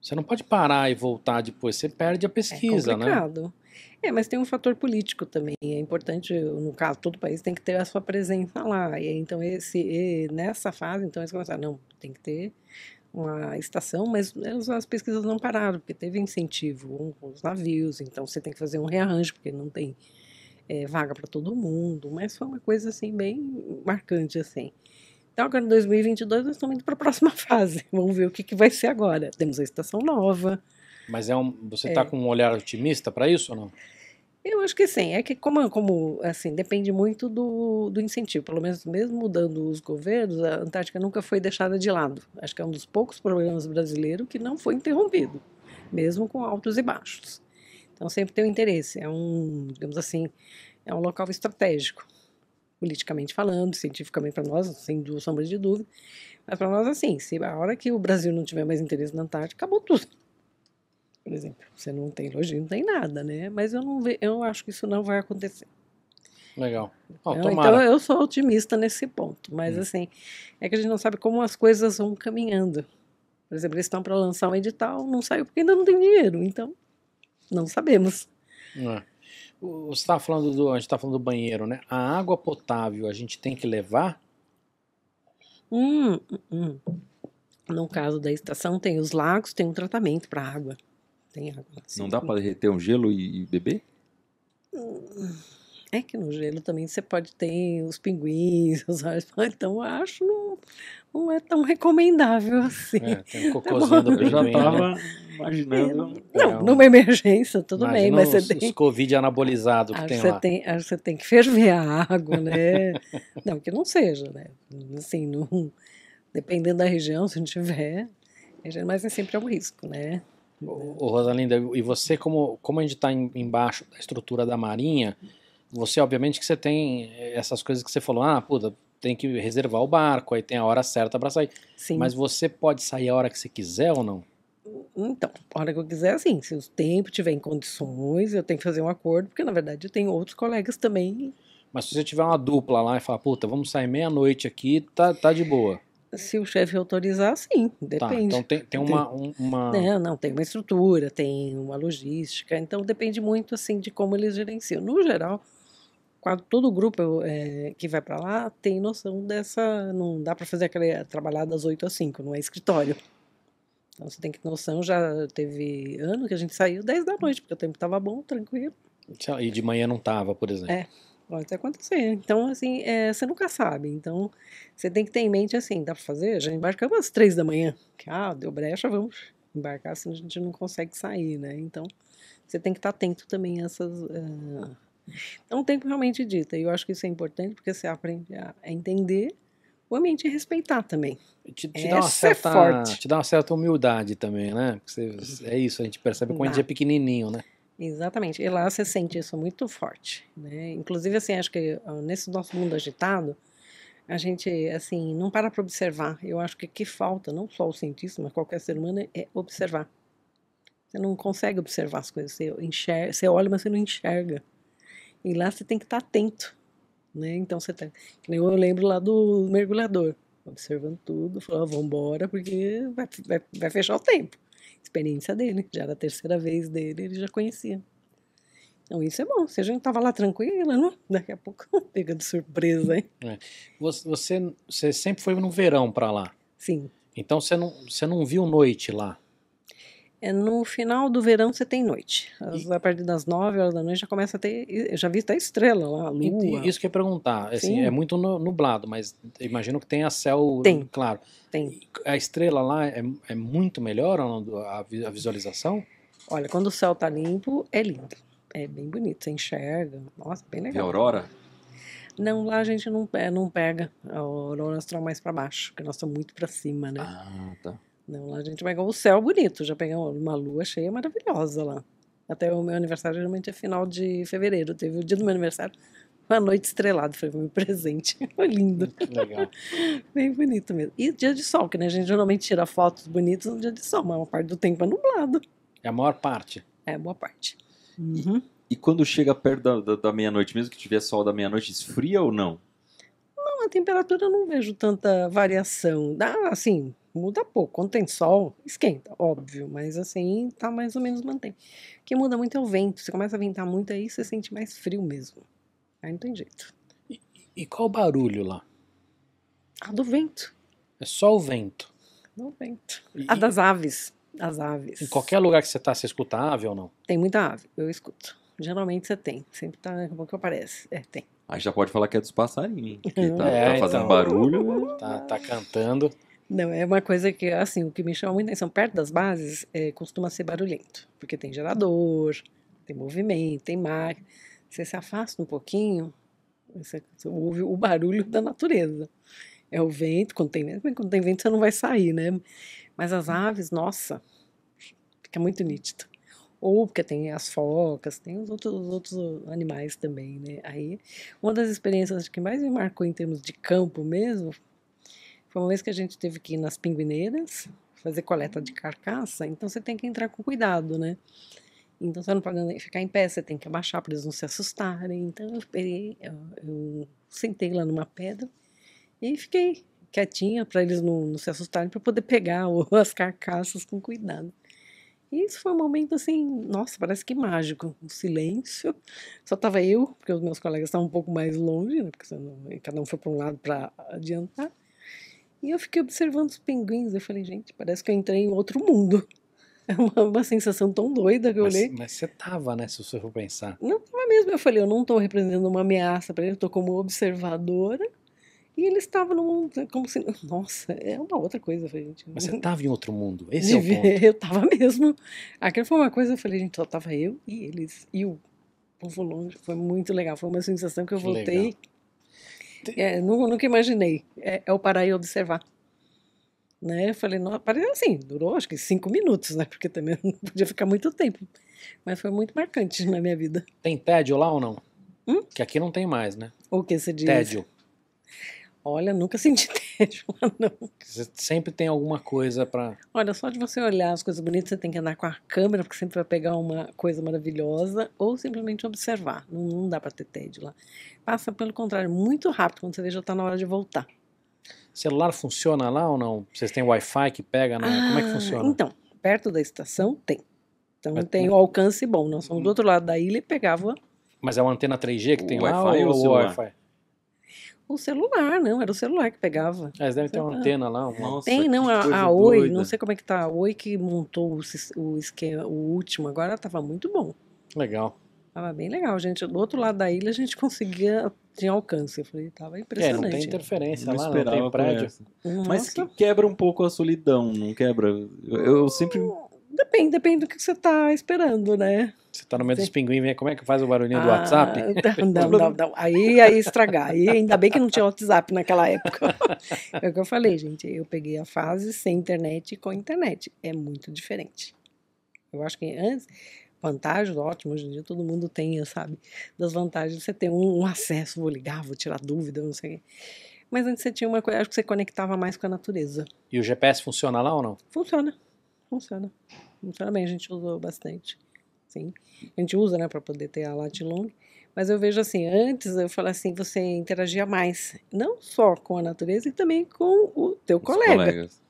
você não pode parar e voltar depois, você perde a é pesquisa, é complicado. né? É, mas tem um fator político também. É importante, no caso, todo país tem que ter a sua presença lá. E então esse e nessa fase, então eles começaram, não, tem que ter uma estação, mas as pesquisas não pararam, porque teve incentivo com os navios, então você tem que fazer um rearranjo, porque não tem é, vaga para todo mundo, mas foi uma coisa assim bem marcante assim. Então agora em 2022 nós estamos indo para a próxima fase, vamos ver o que, que vai ser agora. Temos a estação nova, mas é um, você está é. com um olhar otimista para isso ou não? Eu acho que sim. É que como, como assim, depende muito do, do incentivo. Pelo menos mesmo mudando os governos, a Antártica nunca foi deixada de lado. Acho que é um dos poucos problemas brasileiros que não foi interrompido, mesmo com altos e baixos. Então sempre tem um interesse. É um, digamos assim, é um local estratégico, politicamente falando, cientificamente para nós, sem sombra de dúvida. Mas para nós assim, se a hora que o Brasil não tiver mais interesse na Antártica, acabou tudo por exemplo. Você não tem lojinha, não tem nada, né? Mas eu não ve, eu acho que isso não vai acontecer. Legal. Oh, então, então, eu sou otimista nesse ponto, mas hum. assim, é que a gente não sabe como as coisas vão caminhando. Por exemplo, eles estão para lançar um edital, não saiu porque ainda não tem dinheiro, então não sabemos. É. Você falando do, a gente está falando do banheiro, né? A água potável a gente tem que levar? Hum, hum. hum. No caso da estação tem os lagos, tem um tratamento para água tem água Não dá para derreter um gelo e, beber? É que no gelo também você pode ter os pinguins, os então eu acho não, não é tão recomendável assim. É, tem um é cocôzinho tá do pinguim. Eu já né? tava né? imaginando. É, não, é numa emergência, tudo bem, mas os, você tem... Os Covid anabolizado que acho tem lá. Tem, acho que você tem que ferver a água, né? não, que não seja, né? Assim, não... dependendo da região, se não tiver, mas é sempre é um risco, né? O, né? Rosalinda, e você, como, como a gente está embaixo da estrutura da Marinha, você, obviamente, que você tem eh, essas coisas que você falou, ah, puta, tem que reservar o barco, aí tem a hora certa para sair. Sim. Mas você pode sair a hora que você quiser ou não? Então, a hora que eu quiser, assim, se o tempo tiver em condições, eu tenho que fazer um acordo, porque na verdade eu tenho outros colegas também. Mas se você tiver uma dupla lá e falar, puta, vamos sair meia-noite aqui, tá, tá de boa. Se o chefe autorizar, sim, tá, depende. Tá, então tem, tem uma, um, uma. Não, não, tem uma estrutura, tem uma logística, então depende muito assim de como eles gerenciam. No geral, quase todo grupo é, que vai para lá tem noção dessa. Não dá para fazer aquele trabalhar das 8 às 5, não é escritório. Então você tem que ter noção, já teve ano que a gente saiu 10 da noite, porque o tempo estava bom, tranquilo. E de manhã não estava, por exemplo. É. Pode acontecer. Então, assim, é, você nunca sabe. Então, você tem que ter em mente assim, dá para fazer? Já embarcamos às três da manhã. Ah, deu brecha, vamos embarcar, senão a gente não consegue sair, né? Então, você tem que estar tá atento também a essas... Uh... É um tempo realmente dita, e eu acho que isso é importante, porque você aprende a entender o ambiente e respeitar também. Te, te dá uma é certa, é Te dá uma certa humildade também, né? Você, uhum. é isso, a gente percebe quando a gente é pequenininho, né? Exatamente. E lá você sente isso muito forte, né? Inclusive, assim, acho que nesse nosso mundo agitado, a gente, assim, não para para observar. Eu acho que que falta, não só o cientista, mas qualquer ser humano, é observar. Você não consegue observar as coisas. Você, enxerga, você olha, mas você não enxerga. E lá você tem que estar tá atento, né? Então você tá... Eu lembro lá do mergulhador, observando tudo, falou, ah, vamos embora, porque vai, vai, vai fechar o tempo experiência dele, já era a terceira vez dele, ele já conhecia. Então isso é bom, se a gente tava lá tranquila, não? Né? daqui a pouco pega de surpresa, hein? É. Você, você sempre foi no verão para lá? Sim. Então você não, você não viu noite lá? É no final do verão você tem noite. As, a partir das 9 horas da noite já começa a ter. Eu já vi até estrela lá, a lua. E, isso que eu ia perguntar. Assim, é muito nublado, mas imagino que tem a céu tem. claro. Tem. A estrela lá é, é muito melhor a, a visualização? Olha, quando o céu tá limpo, é lindo. É bem bonito, você enxerga. Nossa, bem legal. E a aurora? Não, lá a gente não, é, não pega a aurora astral mais para baixo, porque nós estamos muito para cima, né? Ah, tá. Não, lá a gente pegou o céu bonito, já pegou uma lua cheia maravilhosa lá. Até o meu aniversário, geralmente é final de fevereiro. Teve o dia do meu aniversário, uma noite estrelada, foi meu presente. Foi lindo. Hum, legal. Bem bonito mesmo. E dia de sol, que né, a gente geralmente tira fotos bonitas no dia de sol, mas a maior parte do tempo é nublado. É a maior parte? É, a boa parte. Uhum. E, e, quando chega perto da, da, da meia-noite, mesmo que tiver sol da meia-noite, esfria ou não? Não, a temperatura eu não vejo tanta variação. Dá, assim, Muda pouco. Quando tem sol, esquenta, óbvio, mas assim, tá mais ou menos mantém. O que muda muito é o vento. Você começa a ventar muito aí, você sente mais frio mesmo. Aí não tem jeito. E, e qual barulho lá? A ah, do vento. É só o vento. Do vento. E... A ah, das aves. As aves. Em qualquer lugar que você tá, você escuta ave ou não? Tem muita ave, eu escuto. Geralmente você tem. Sempre tá, daqui a pouco aparece. É, tem. Aí já pode falar que é dos passarinhos, que tá, é, tá fazendo então, barulho. Tá, tá cantando. Não, é uma coisa que, assim, o que me chama muita atenção perto das bases é, costuma ser barulhento, porque tem gerador, tem movimento, tem máquina. Você se afasta um pouquinho, você, você ouve o barulho da natureza. É o vento, quando tem vento, quando tem vento você não vai sair, né? Mas as aves, nossa, fica muito nítido. Ou porque tem as focas, tem os outros, os outros animais também, né? Aí, uma das experiências que mais me marcou em termos de campo mesmo foi uma vez que a gente teve que ir nas pinguineiras fazer coleta de carcaça, então você tem que entrar com cuidado, né? Então você não pode ficar em pé, você tem que abaixar para eles não se assustarem. Então eu, esperei, eu, eu sentei lá numa pedra e fiquei quietinha para eles não, não, se assustarem, para poder pegar as carcaças com cuidado. E isso foi um momento assim, nossa, parece que mágico, um silêncio. Só estava eu, porque os meus colegas estavam um pouco mais longe, né, porque cada um foi para um lado para adiantar. E eu fiquei observando os pinguins. Eu falei, gente, parece que eu entrei em outro mundo. É uma, uma sensação tão doida que eu olhei. Mas você tava, né? Se você for pensar. Não tava mesmo. Eu falei, eu não estou representando uma ameaça para ele, eu como observadora. E ele estava num. Como se. Nossa, é uma outra coisa, falei, gente. Mas você estava em outro mundo. Esse é o ponto. Eu estava mesmo. Aquela foi uma coisa, eu falei, gente, só estava eu e eles. E o povo longe. Foi muito legal. Foi uma sensação que eu que voltei. Legal. É, nunca imaginei. É, é o parar e observar. Né? Eu falei, não, assim, durou acho que cinco minutos, né? Porque também não podia ficar muito tempo. Mas foi muito marcante na minha vida. Tem tédio lá ou não? Hum? Que aqui não tem mais, né? O que você diz? Tédio. Olha, nunca senti tédio lá, não. Você sempre tem alguma coisa para. Olha, só de você olhar as coisas bonitas, você tem que andar com a câmera, porque sempre vai pegar uma coisa maravilhosa, ou simplesmente observar. Não, não dá para ter tédio lá. Passa, pelo contrário, muito rápido, quando você vê, já está na hora de voltar. O celular funciona lá ou não? Vocês têm Wi-Fi que pega? Ah, Como é que ah, funciona? Então, perto da estação tem. Então Mas, tem o alcance bom. Nós somos do hum. outro lado da ilha e pegava. Mas é uma antena 3G que tem Wi-Fi ou, ou Wi-Fi? O celular, não, era o celular que pegava. mas deve ter uma antena lá, uma Nossa, Tem, não, a, a Oi, doida. não sei como é que tá. A Oi que montou o, o esquema, o último, agora tava muito bom. Legal. Tava bem legal, gente. Do outro lado da ilha a gente conseguia, tinha alcance. Eu falei, tava impressionante. É, não tem interferência não lá, não tem prédio. Mas que quebra um pouco a solidão, não quebra? Eu, eu sempre... Hum, depende, depende do que você tá esperando, né? Está no meio dos pinguins, como é que faz o barulhinho ah, do WhatsApp? Não, não, não, Aí ia estragar. E ainda bem que não tinha WhatsApp naquela época. É o que eu falei, gente. Eu peguei a fase sem internet e com internet. É muito diferente. Eu acho que antes, vantagens, ótimo, hoje em dia todo mundo tem, sabe? Das vantagens, você tem um, um acesso, vou ligar, vou tirar dúvida, não sei o quê. Mas antes você tinha uma coisa, acho que você conectava mais com a natureza. E o GPS funciona lá ou não? Funciona, funciona. Funciona bem, a gente usou bastante. Sim. A gente usa, né, para poder ter a latilong. Mas eu vejo assim, antes eu falo assim, você interagia mais, não só com a natureza e também com o teu Os colega. Colegas.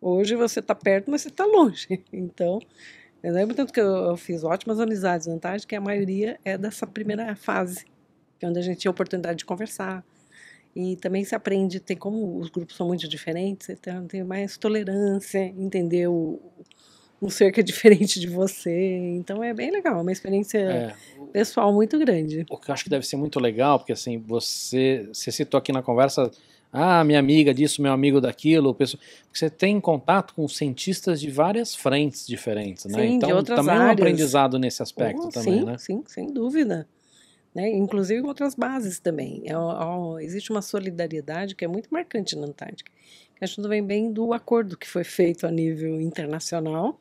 Hoje você está perto, mas você está longe. Então, eu lembro tanto que eu fiz ótimas amizades na que a maioria é dessa primeira fase, que é onde a gente tinha a oportunidade de conversar. E também se aprende, tem como os grupos são muito diferentes, então tem mais tolerância, entender o, um ser que é diferente de você. Então é bem legal, uma experiência é. pessoal muito grande. O que eu acho que deve ser muito legal, porque assim, você, você citou aqui na conversa, ah, minha amiga disso, meu amigo daquilo, pessoa, você tem contato com cientistas de várias frentes diferentes, né? Sim, então de outras também é áreas. um aprendizado nesse aspecto oh, também, sim, né? Sim, sem dúvida. Né? Inclusive outras bases também. É, existe uma solidariedade que é muito marcante na Antártica. A gente vem bem do acordo que foi feito a nível internacional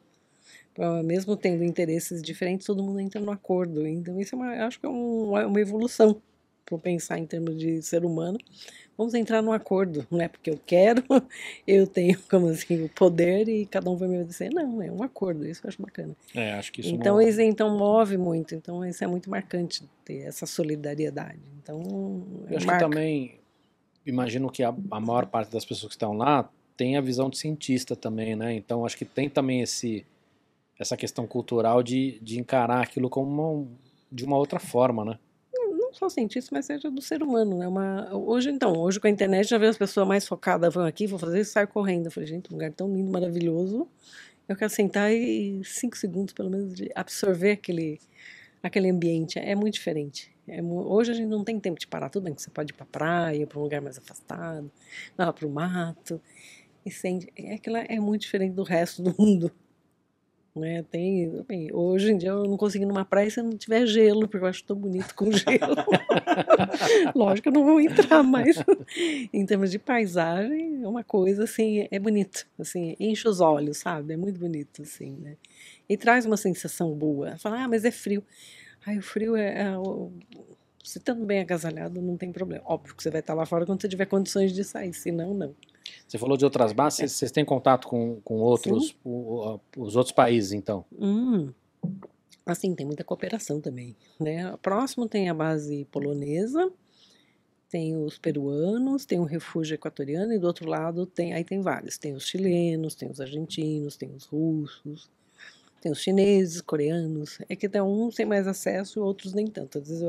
mesmo tendo interesses diferentes, todo mundo entra no acordo. Então, isso é uma, acho que é um, uma evolução para pensar em termos de ser humano. Vamos entrar no acordo, não é porque eu quero, eu tenho, como assim, o poder e cada um vai me dizer Não, é um acordo, isso eu acho bacana. É, acho que isso Então, isso então move muito, então isso é muito marcante, ter essa solidariedade. Então, eu acho marca. que também, imagino que a, a maior parte das pessoas que estão lá tem a visão de cientista também, né? Então, acho que tem também esse essa questão cultural de, de encarar aquilo como uma, de uma outra forma, né? Não só cientista, mas seja do ser humano, né? Uma, hoje, então, hoje com a internet já vejo as pessoas mais focadas, vão aqui, vou fazer isso, sai correndo. Eu falei, gente, um lugar tão lindo, maravilhoso. Eu quero sentar e cinco segundos, pelo menos, de absorver aquele, aquele ambiente. É muito diferente. É, hoje a gente não tem tempo de parar. Tudo bem né? que você pode ir para praia, para um lugar mais afastado, lá para o mato. E sente, é que lá é muito diferente do resto do mundo. Né? Tem, bem, hoje em dia eu não consigo ir numa praia se não tiver gelo, porque eu acho tão bonito com gelo. Lógico que eu não vou entrar, mais em termos de paisagem, é uma coisa assim, é bonito, assim, enche os olhos, sabe? É muito bonito, assim, né? E traz uma sensação boa. Fala, ah, mas é frio. Ai, o frio é. é o... Se estando tá bem agasalhado, não tem problema. Óbvio que você vai estar tá lá fora quando você tiver condições de sair, se não, não. Você falou de outras bases, é. vocês têm contato com, com outros, o, os outros países, então? Hum. Assim, tem muita cooperação também, né? Próximo tem a base polonesa, tem os peruanos, tem o refúgio equatoriano e do outro lado tem, aí tem vários, tem os chilenos, tem os argentinos, tem os russos, tem os chineses, coreanos. É que tem uns tem mais acesso e outros nem tanto. Às vezes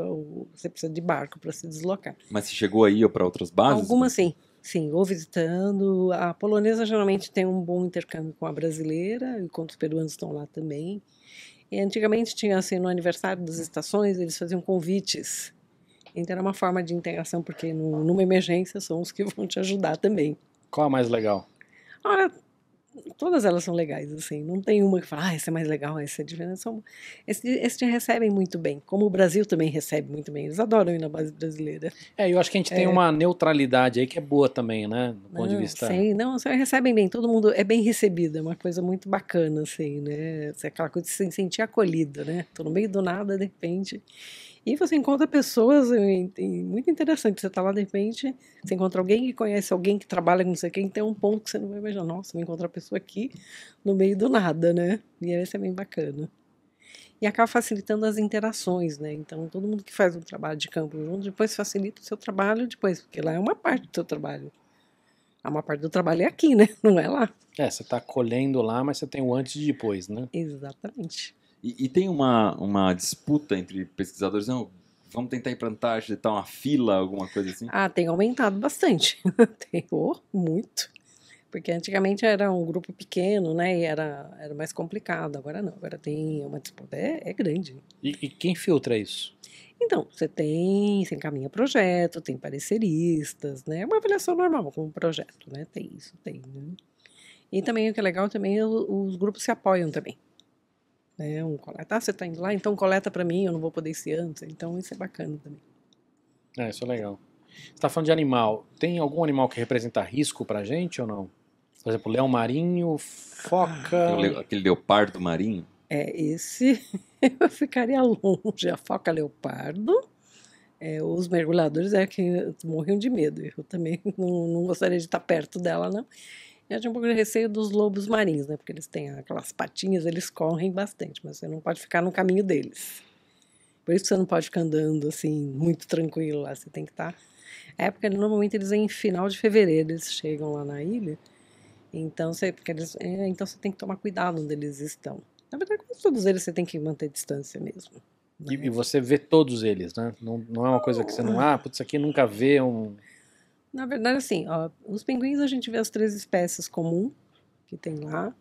você precisa de barco para se deslocar. Mas você chegou aí para outras bases? Algumas sim. Sim, ou visitando. A polonesa geralmente tem um bom intercâmbio com a brasileira, enquanto os peruanos estão lá também. E antigamente tinha assim, no aniversário das estações, eles faziam convites. Então era uma forma de integração, porque no, numa emergência são os que vão te ajudar também. Qual a mais legal? Olha, todas elas são legais, assim, não tem uma que fala, ah, essa é mais legal, essa é diferente, são, esses recebem muito bem, como o Brasil também recebe muito bem, eles adoram ir na base brasileira. É, eu acho que a gente é. tem uma neutralidade aí que é boa também, né, do não, ponto de vista. Sim, não, vocês recebem bem, todo mundo é bem recebido, é uma coisa muito bacana, assim, né, é aquela coisa de se sentir acolhido, né, tô no meio do nada, de repente, e você encontra pessoas eh, muito interessantes. Você está lá, de repente, você encontra alguém que conhece alguém que trabalha com não sei quem, tem um ponto que você não vai imaginar. Nossa, vou encontrar a pessoa aqui no meio do nada, né? E aí isso é bem bacana. E acaba facilitando as interações, né? Então, todo mundo que faz um trabalho de campo junto, depois facilita o seu trabalho depois, porque lá é uma parte do seu trabalho. A maior parte do trabalho é aqui, né? Não é lá. É, você está colhendo lá, mas você tem o antes e depois, né? Exatamente. E, e, tem uma, uma disputa entre pesquisadores, não, vamos tentar implantar, tal tá uma fila, alguma coisa assim? Ah, tem aumentado bastante. tem, oh, muito. Porque antigamente era um grupo pequeno, né? E era, era mais complicado. Agora não, agora tem uma disputa, é, é grande. E, e quem filtra isso? Então, você tem, você encaminha projeto, tem pareceristas, né? É uma avaliação normal com projeto, né? Tem isso, tem. Né? E também o que é legal também, é os grupos se apoiam também. Né? Um coleta, ah, você está indo lá, então coleta para mim, eu não vou poder se antes Então isso é bacana também. É, isso é legal. Você está falando de animal. Tem algum animal que representa risco para gente ou não? Por exemplo, leão marinho, foca. Aquele leopardo marinho? É, esse eu ficaria longe. A foca leopardo. É, os mergulhadores é que morriam de medo. Eu também não, não gostaria de estar perto dela, não. Eu tinha um pouco de receio dos lobos marinhos, né? Porque eles têm aquelas patinhas, eles correm bastante, mas você não pode ficar no caminho deles. Por isso você não pode ficar andando assim, muito tranquilo lá. Você tem que estar. Tá. A É porque normalmente eles em final de fevereiro eles chegam lá na ilha. Então você, porque eles, é, então você tem que tomar cuidado onde eles estão. Na verdade, com todos eles você tem que manter distância mesmo. Né? E, e, você vê todos eles, né? Não, não é uma coisa que você não. Ah, putz, aqui nunca vê é um. Na verdade, assim, ó, os pinguins a gente vê as três espécies comum que tem lá.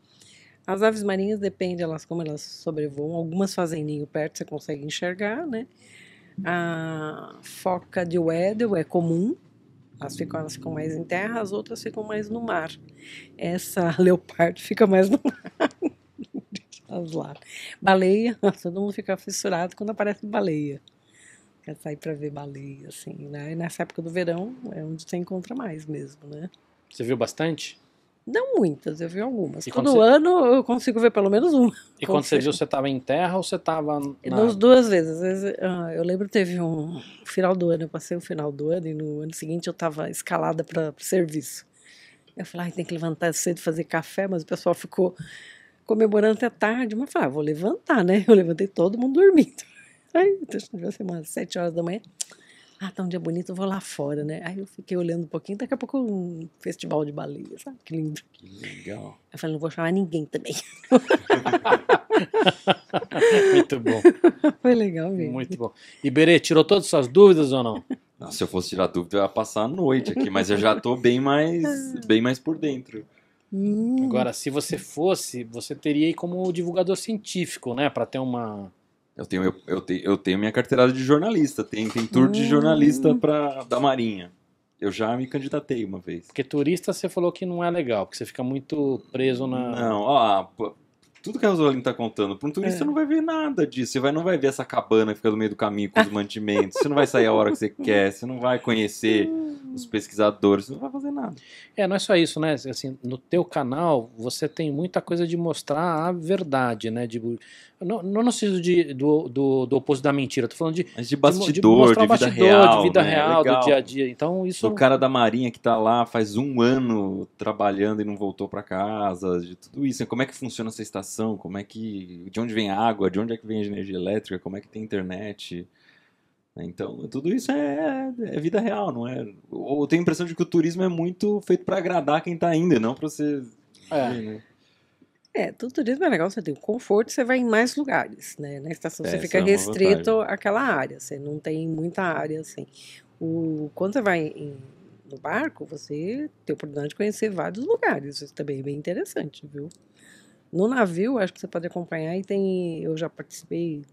As aves marinhas depende elas como elas sobrevoam. Algumas fazem ninho perto, você consegue enxergar, né? A foca de Weddell é comum. As ficam, elas ficam mais em terra, as outras ficam mais no mar. Essa leopardo fica mais no mar. as lá. Baleia, todo mundo fica fissurado quando aparece baleia quer é sair para ver balé, assim, né? E nessa época do verão é onde você encontra mais mesmo, né? Você viu bastante? Não muitas, eu vi algumas. E Todo você... ano eu consigo ver pelo menos uma. E quando você viu, você estava em terra ou você estava na... duas vezes. vezes ah, eu lembro teve um final do ano, eu passei o final do ano e no ano seguinte eu estava escalada para serviço. Eu falei, ah, tem que levantar cedo fazer café, mas o pessoal ficou comemorando até tarde. Mas eu falei, ah, vou levantar, né? Eu levantei todo mundo dormindo. Ai, devia ser umas sete horas da manhã. Ah, tá um dia bonito, eu vou lá fora, né? Aí eu fiquei olhando um pouquinho, daqui a pouco um festival de baleia, sabe? Que lindo. Que legal. Eu falei, não vou chamar ninguém também. Muito bom. Foi legal mesmo. Muito bom. Iberê, tirou todas as suas dúvidas ou não? não? Se eu fosse tirar dúvida, eu ia passar a noite aqui, mas eu já tô bem mais, bem mais por dentro. Hum. Agora, se você fosse, você teria aí como divulgador científico, né? Para ter uma eu tenho, eu, eu, tenho, eu tenho minha carteirada de jornalista, tem, tem tour de hum. jornalista pra, da Marinha. Eu já me candidatei uma vez. Porque turista você falou que não é legal, porque você fica muito preso na. Não, ó, tudo que a Rosaline tá contando, pra um turista é. não vai ver nada disso. Você vai, não vai ver essa cabana que fica no meio do caminho com os mantimentos. você não vai sair a hora que você quer, você não vai conhecer hum. os pesquisadores, você não vai fazer nada. É, não é só isso, né? Assim, no teu canal, você tem muita coisa de mostrar a verdade, né? De não, não no sentido de, do, do, do oposto da mentira, tô falando de. Mas de bastidor, de, de, de bastidor, vida real. De vida né? real, Legal. do dia a dia. Então, isso. O cara da Marinha que tá lá faz um ano trabalhando e não voltou para casa, de tudo isso. Como é que funciona essa estação? Como é que. De onde vem a água? De onde é que vem a energia elétrica? Como é que tem internet? Então, tudo isso é, é, vida real, não é? Eu tenho a impressão de que o turismo é muito feito para agradar quem tá indo, não para você. É. Né? É, tudo turismo é legal, você tem o conforto, você vai em mais lugares, né? Na estação você é, fica é restrito vantagem. àquela área, você não tem muita área assim. O, quando você vai em, no barco, você tem a oportunidade de conhecer vários lugares, isso também é bem interessante, viu? No navio, acho que você pode acompanhar e tem, eu já participei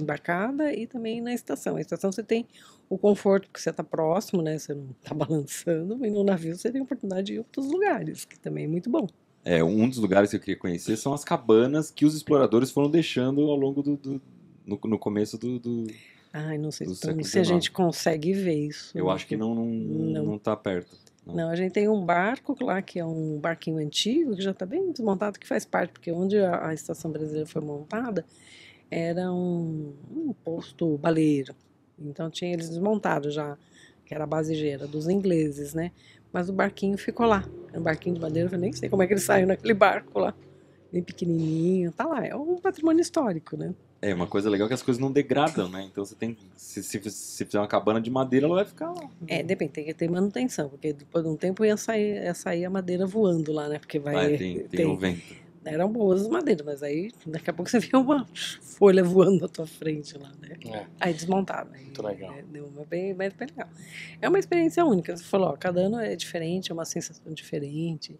embarcada e também na estação. Na estação você tem o conforto porque você está próximo, né? Você não está balançando, e no navio você tem a oportunidade de ir em outros lugares, que também é muito bom. É, um dos lugares que eu queria conhecer são as cabanas que os exploradores foram deixando ao longo do. do no, no, começo do. do Ai, não sei então, se a gente consegue ver isso. Eu né? acho que não, não, não. Tá perto. Não. não. a gente tem um barco lá que é um barquinho antigo, que já está bem desmontado, que faz parte, porque onde a, a Estação Brasileira foi montada era um, um, posto baleiro. Então tinha eles desmontado já, que era a base dos ingleses, né? Mas o barquinho ficou lá. É um barquinho de madeira, eu nem sei como é que ele saiu naquele barco lá. Bem pequenininho, tá lá. É um patrimônio histórico, né? É, uma coisa legal é que as coisas não degradam, né? Então você tem. Se, se, se fizer uma cabana de madeira, ela vai ficar lá. É, depende, tem que ter manutenção, porque depois de um tempo ia sair, ia sair a madeira voando lá, né? Porque vai. Ah, tem, tem, tem o vento eram boas as madeiras, mas aí daqui a pouco você vê uma folha voando na tua frente lá, né? É. Aí desmontava. Muito legal. Né, deu uma bem, bem, bem legal. É uma experiência única. Você falou, ó, cada ano é diferente, é uma sensação diferente.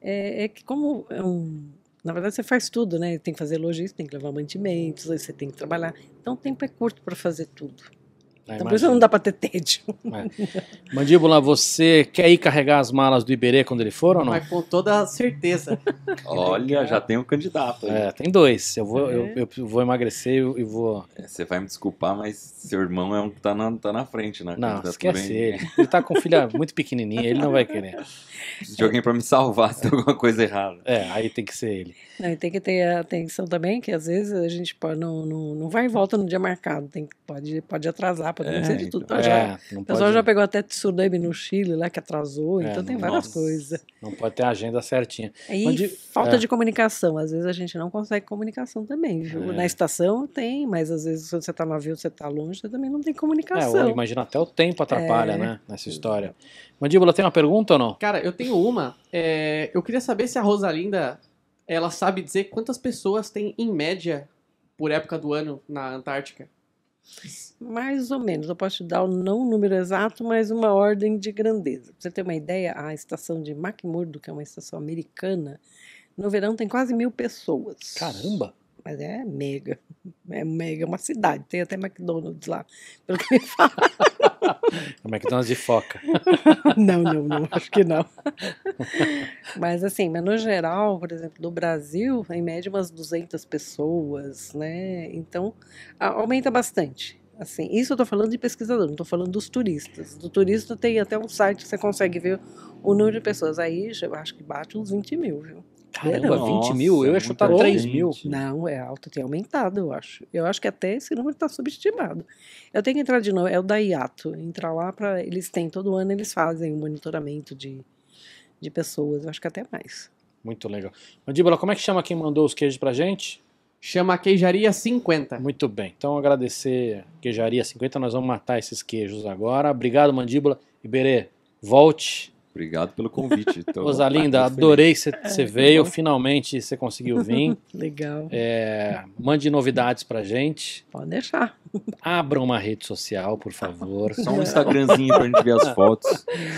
É, é que como é um, na verdade você faz tudo, né? Tem que fazer logística, tem que levar mantimentos, aí você tem que trabalhar. Então o tempo é curto para fazer tudo por Também não dá para ter tédio. É. Mandíbula, você quer ir carregar as malas do Iberê quando ele for ou não? Mas com toda certeza. Olha, já tem um candidato. Aí. É, tem dois. Eu vou, é. eu, eu, vou emagrecer e vou. É, você vai me desculpar, mas seu irmão é um que tá na, tá na frente, né? Não, esquece ele. Ele tá com filha muito pequenininha, ele não vai querer. Preciso de alguém para me salvar se tem alguma coisa errada. É, aí tem que ser ele. Não, e tem que ter atenção também, que às vezes a gente pode, não, não, não vai em volta no dia marcado, tem, pode, pode atrasar Lapa, é, de tudo. Então, é, já, o pessoal já pegou até tsunami no Chile lá que atrasou, é, então tem várias nossa, coisas. Não pode ter agenda certinha. E Onde, falta é. de comunicação, às vezes a gente não consegue comunicação também, viu? É. Na estação tem, mas às vezes quando você está no avião, você está longe, você também não tem comunicação. imagina até o tempo atrapalha, né, nessa história. Mandíbula, tem uma pergunta ou não? Cara, eu tenho uma. eu queria saber se a Rosalinda ela sabe dizer quantas pessoas tem em média por época do ano na Antártica? Mais ou menos, eu posso te dar não número exato, mas uma ordem de grandeza. Pra você ter uma ideia, a estação de McMurdo, que é uma estação americana, no verão tem quase mil pessoas. Caramba! Mas é mega. É mega, é uma cidade. Tem até McDonald's lá, pelo que me fala. Como é que as de foca? não, não, não, acho que não. mas assim, mas no geral, por exemplo, no Brasil, em média umas 200 pessoas, né? Então, aumenta bastante. Assim, isso eu estou falando de pesquisador, não estou falando dos turistas. Do turista tem até um site que você consegue ver o número de pessoas. Aí eu acho que bate uns 20 mil, viu? Caramba, não, 20 mil? Eu ia é chutar 3 gente. mil. Não, é alto, tem aumentado, eu acho. Eu acho que até esse número está subestimado. Eu tenho que entrar de novo, é o da IATO. Entrar lá para. Eles têm, todo ano eles fazem um monitoramento de, de pessoas, eu acho que até mais. Muito legal. Mandíbula, como é que chama quem mandou os queijos pra gente? Chama Queijaria 50. Muito bem. Então agradecer Queijaria 50, nós vamos matar esses queijos agora. Obrigado, Mandíbula. Iberê, volte Obrigado pelo convite. Tô Rosalinda, adorei que você é, tá veio. Finalmente você conseguiu vir. legal. É, mande novidades pra gente. Pode deixar. Abra uma rede social, por favor. Só um Instagramzinho pra gente ver as fotos.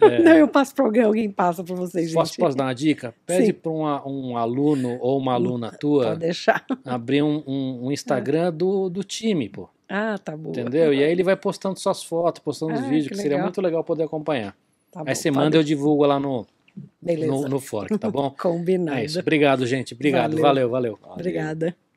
É, Não, eu passo pra alguém, alguém passa pra vocês. Posso, posso dar uma dica? Pede Sim. pra um aluno ou uma hum, aluna tua. Pode deixar. Abrir um, um, um Instagram ah. do, do time, pô. Ah, tá bom. Entendeu? E aí ele vai postando suas fotos, postando ah, os vídeos, que, que seria muito legal poder acompanhar. Tá bom, Aí você manda, eu divulgo lá no, no, no Fork, tá bom? Combinado. É isso. Obrigado, gente. Obrigado. Valeu, valeu. valeu. Obrigada.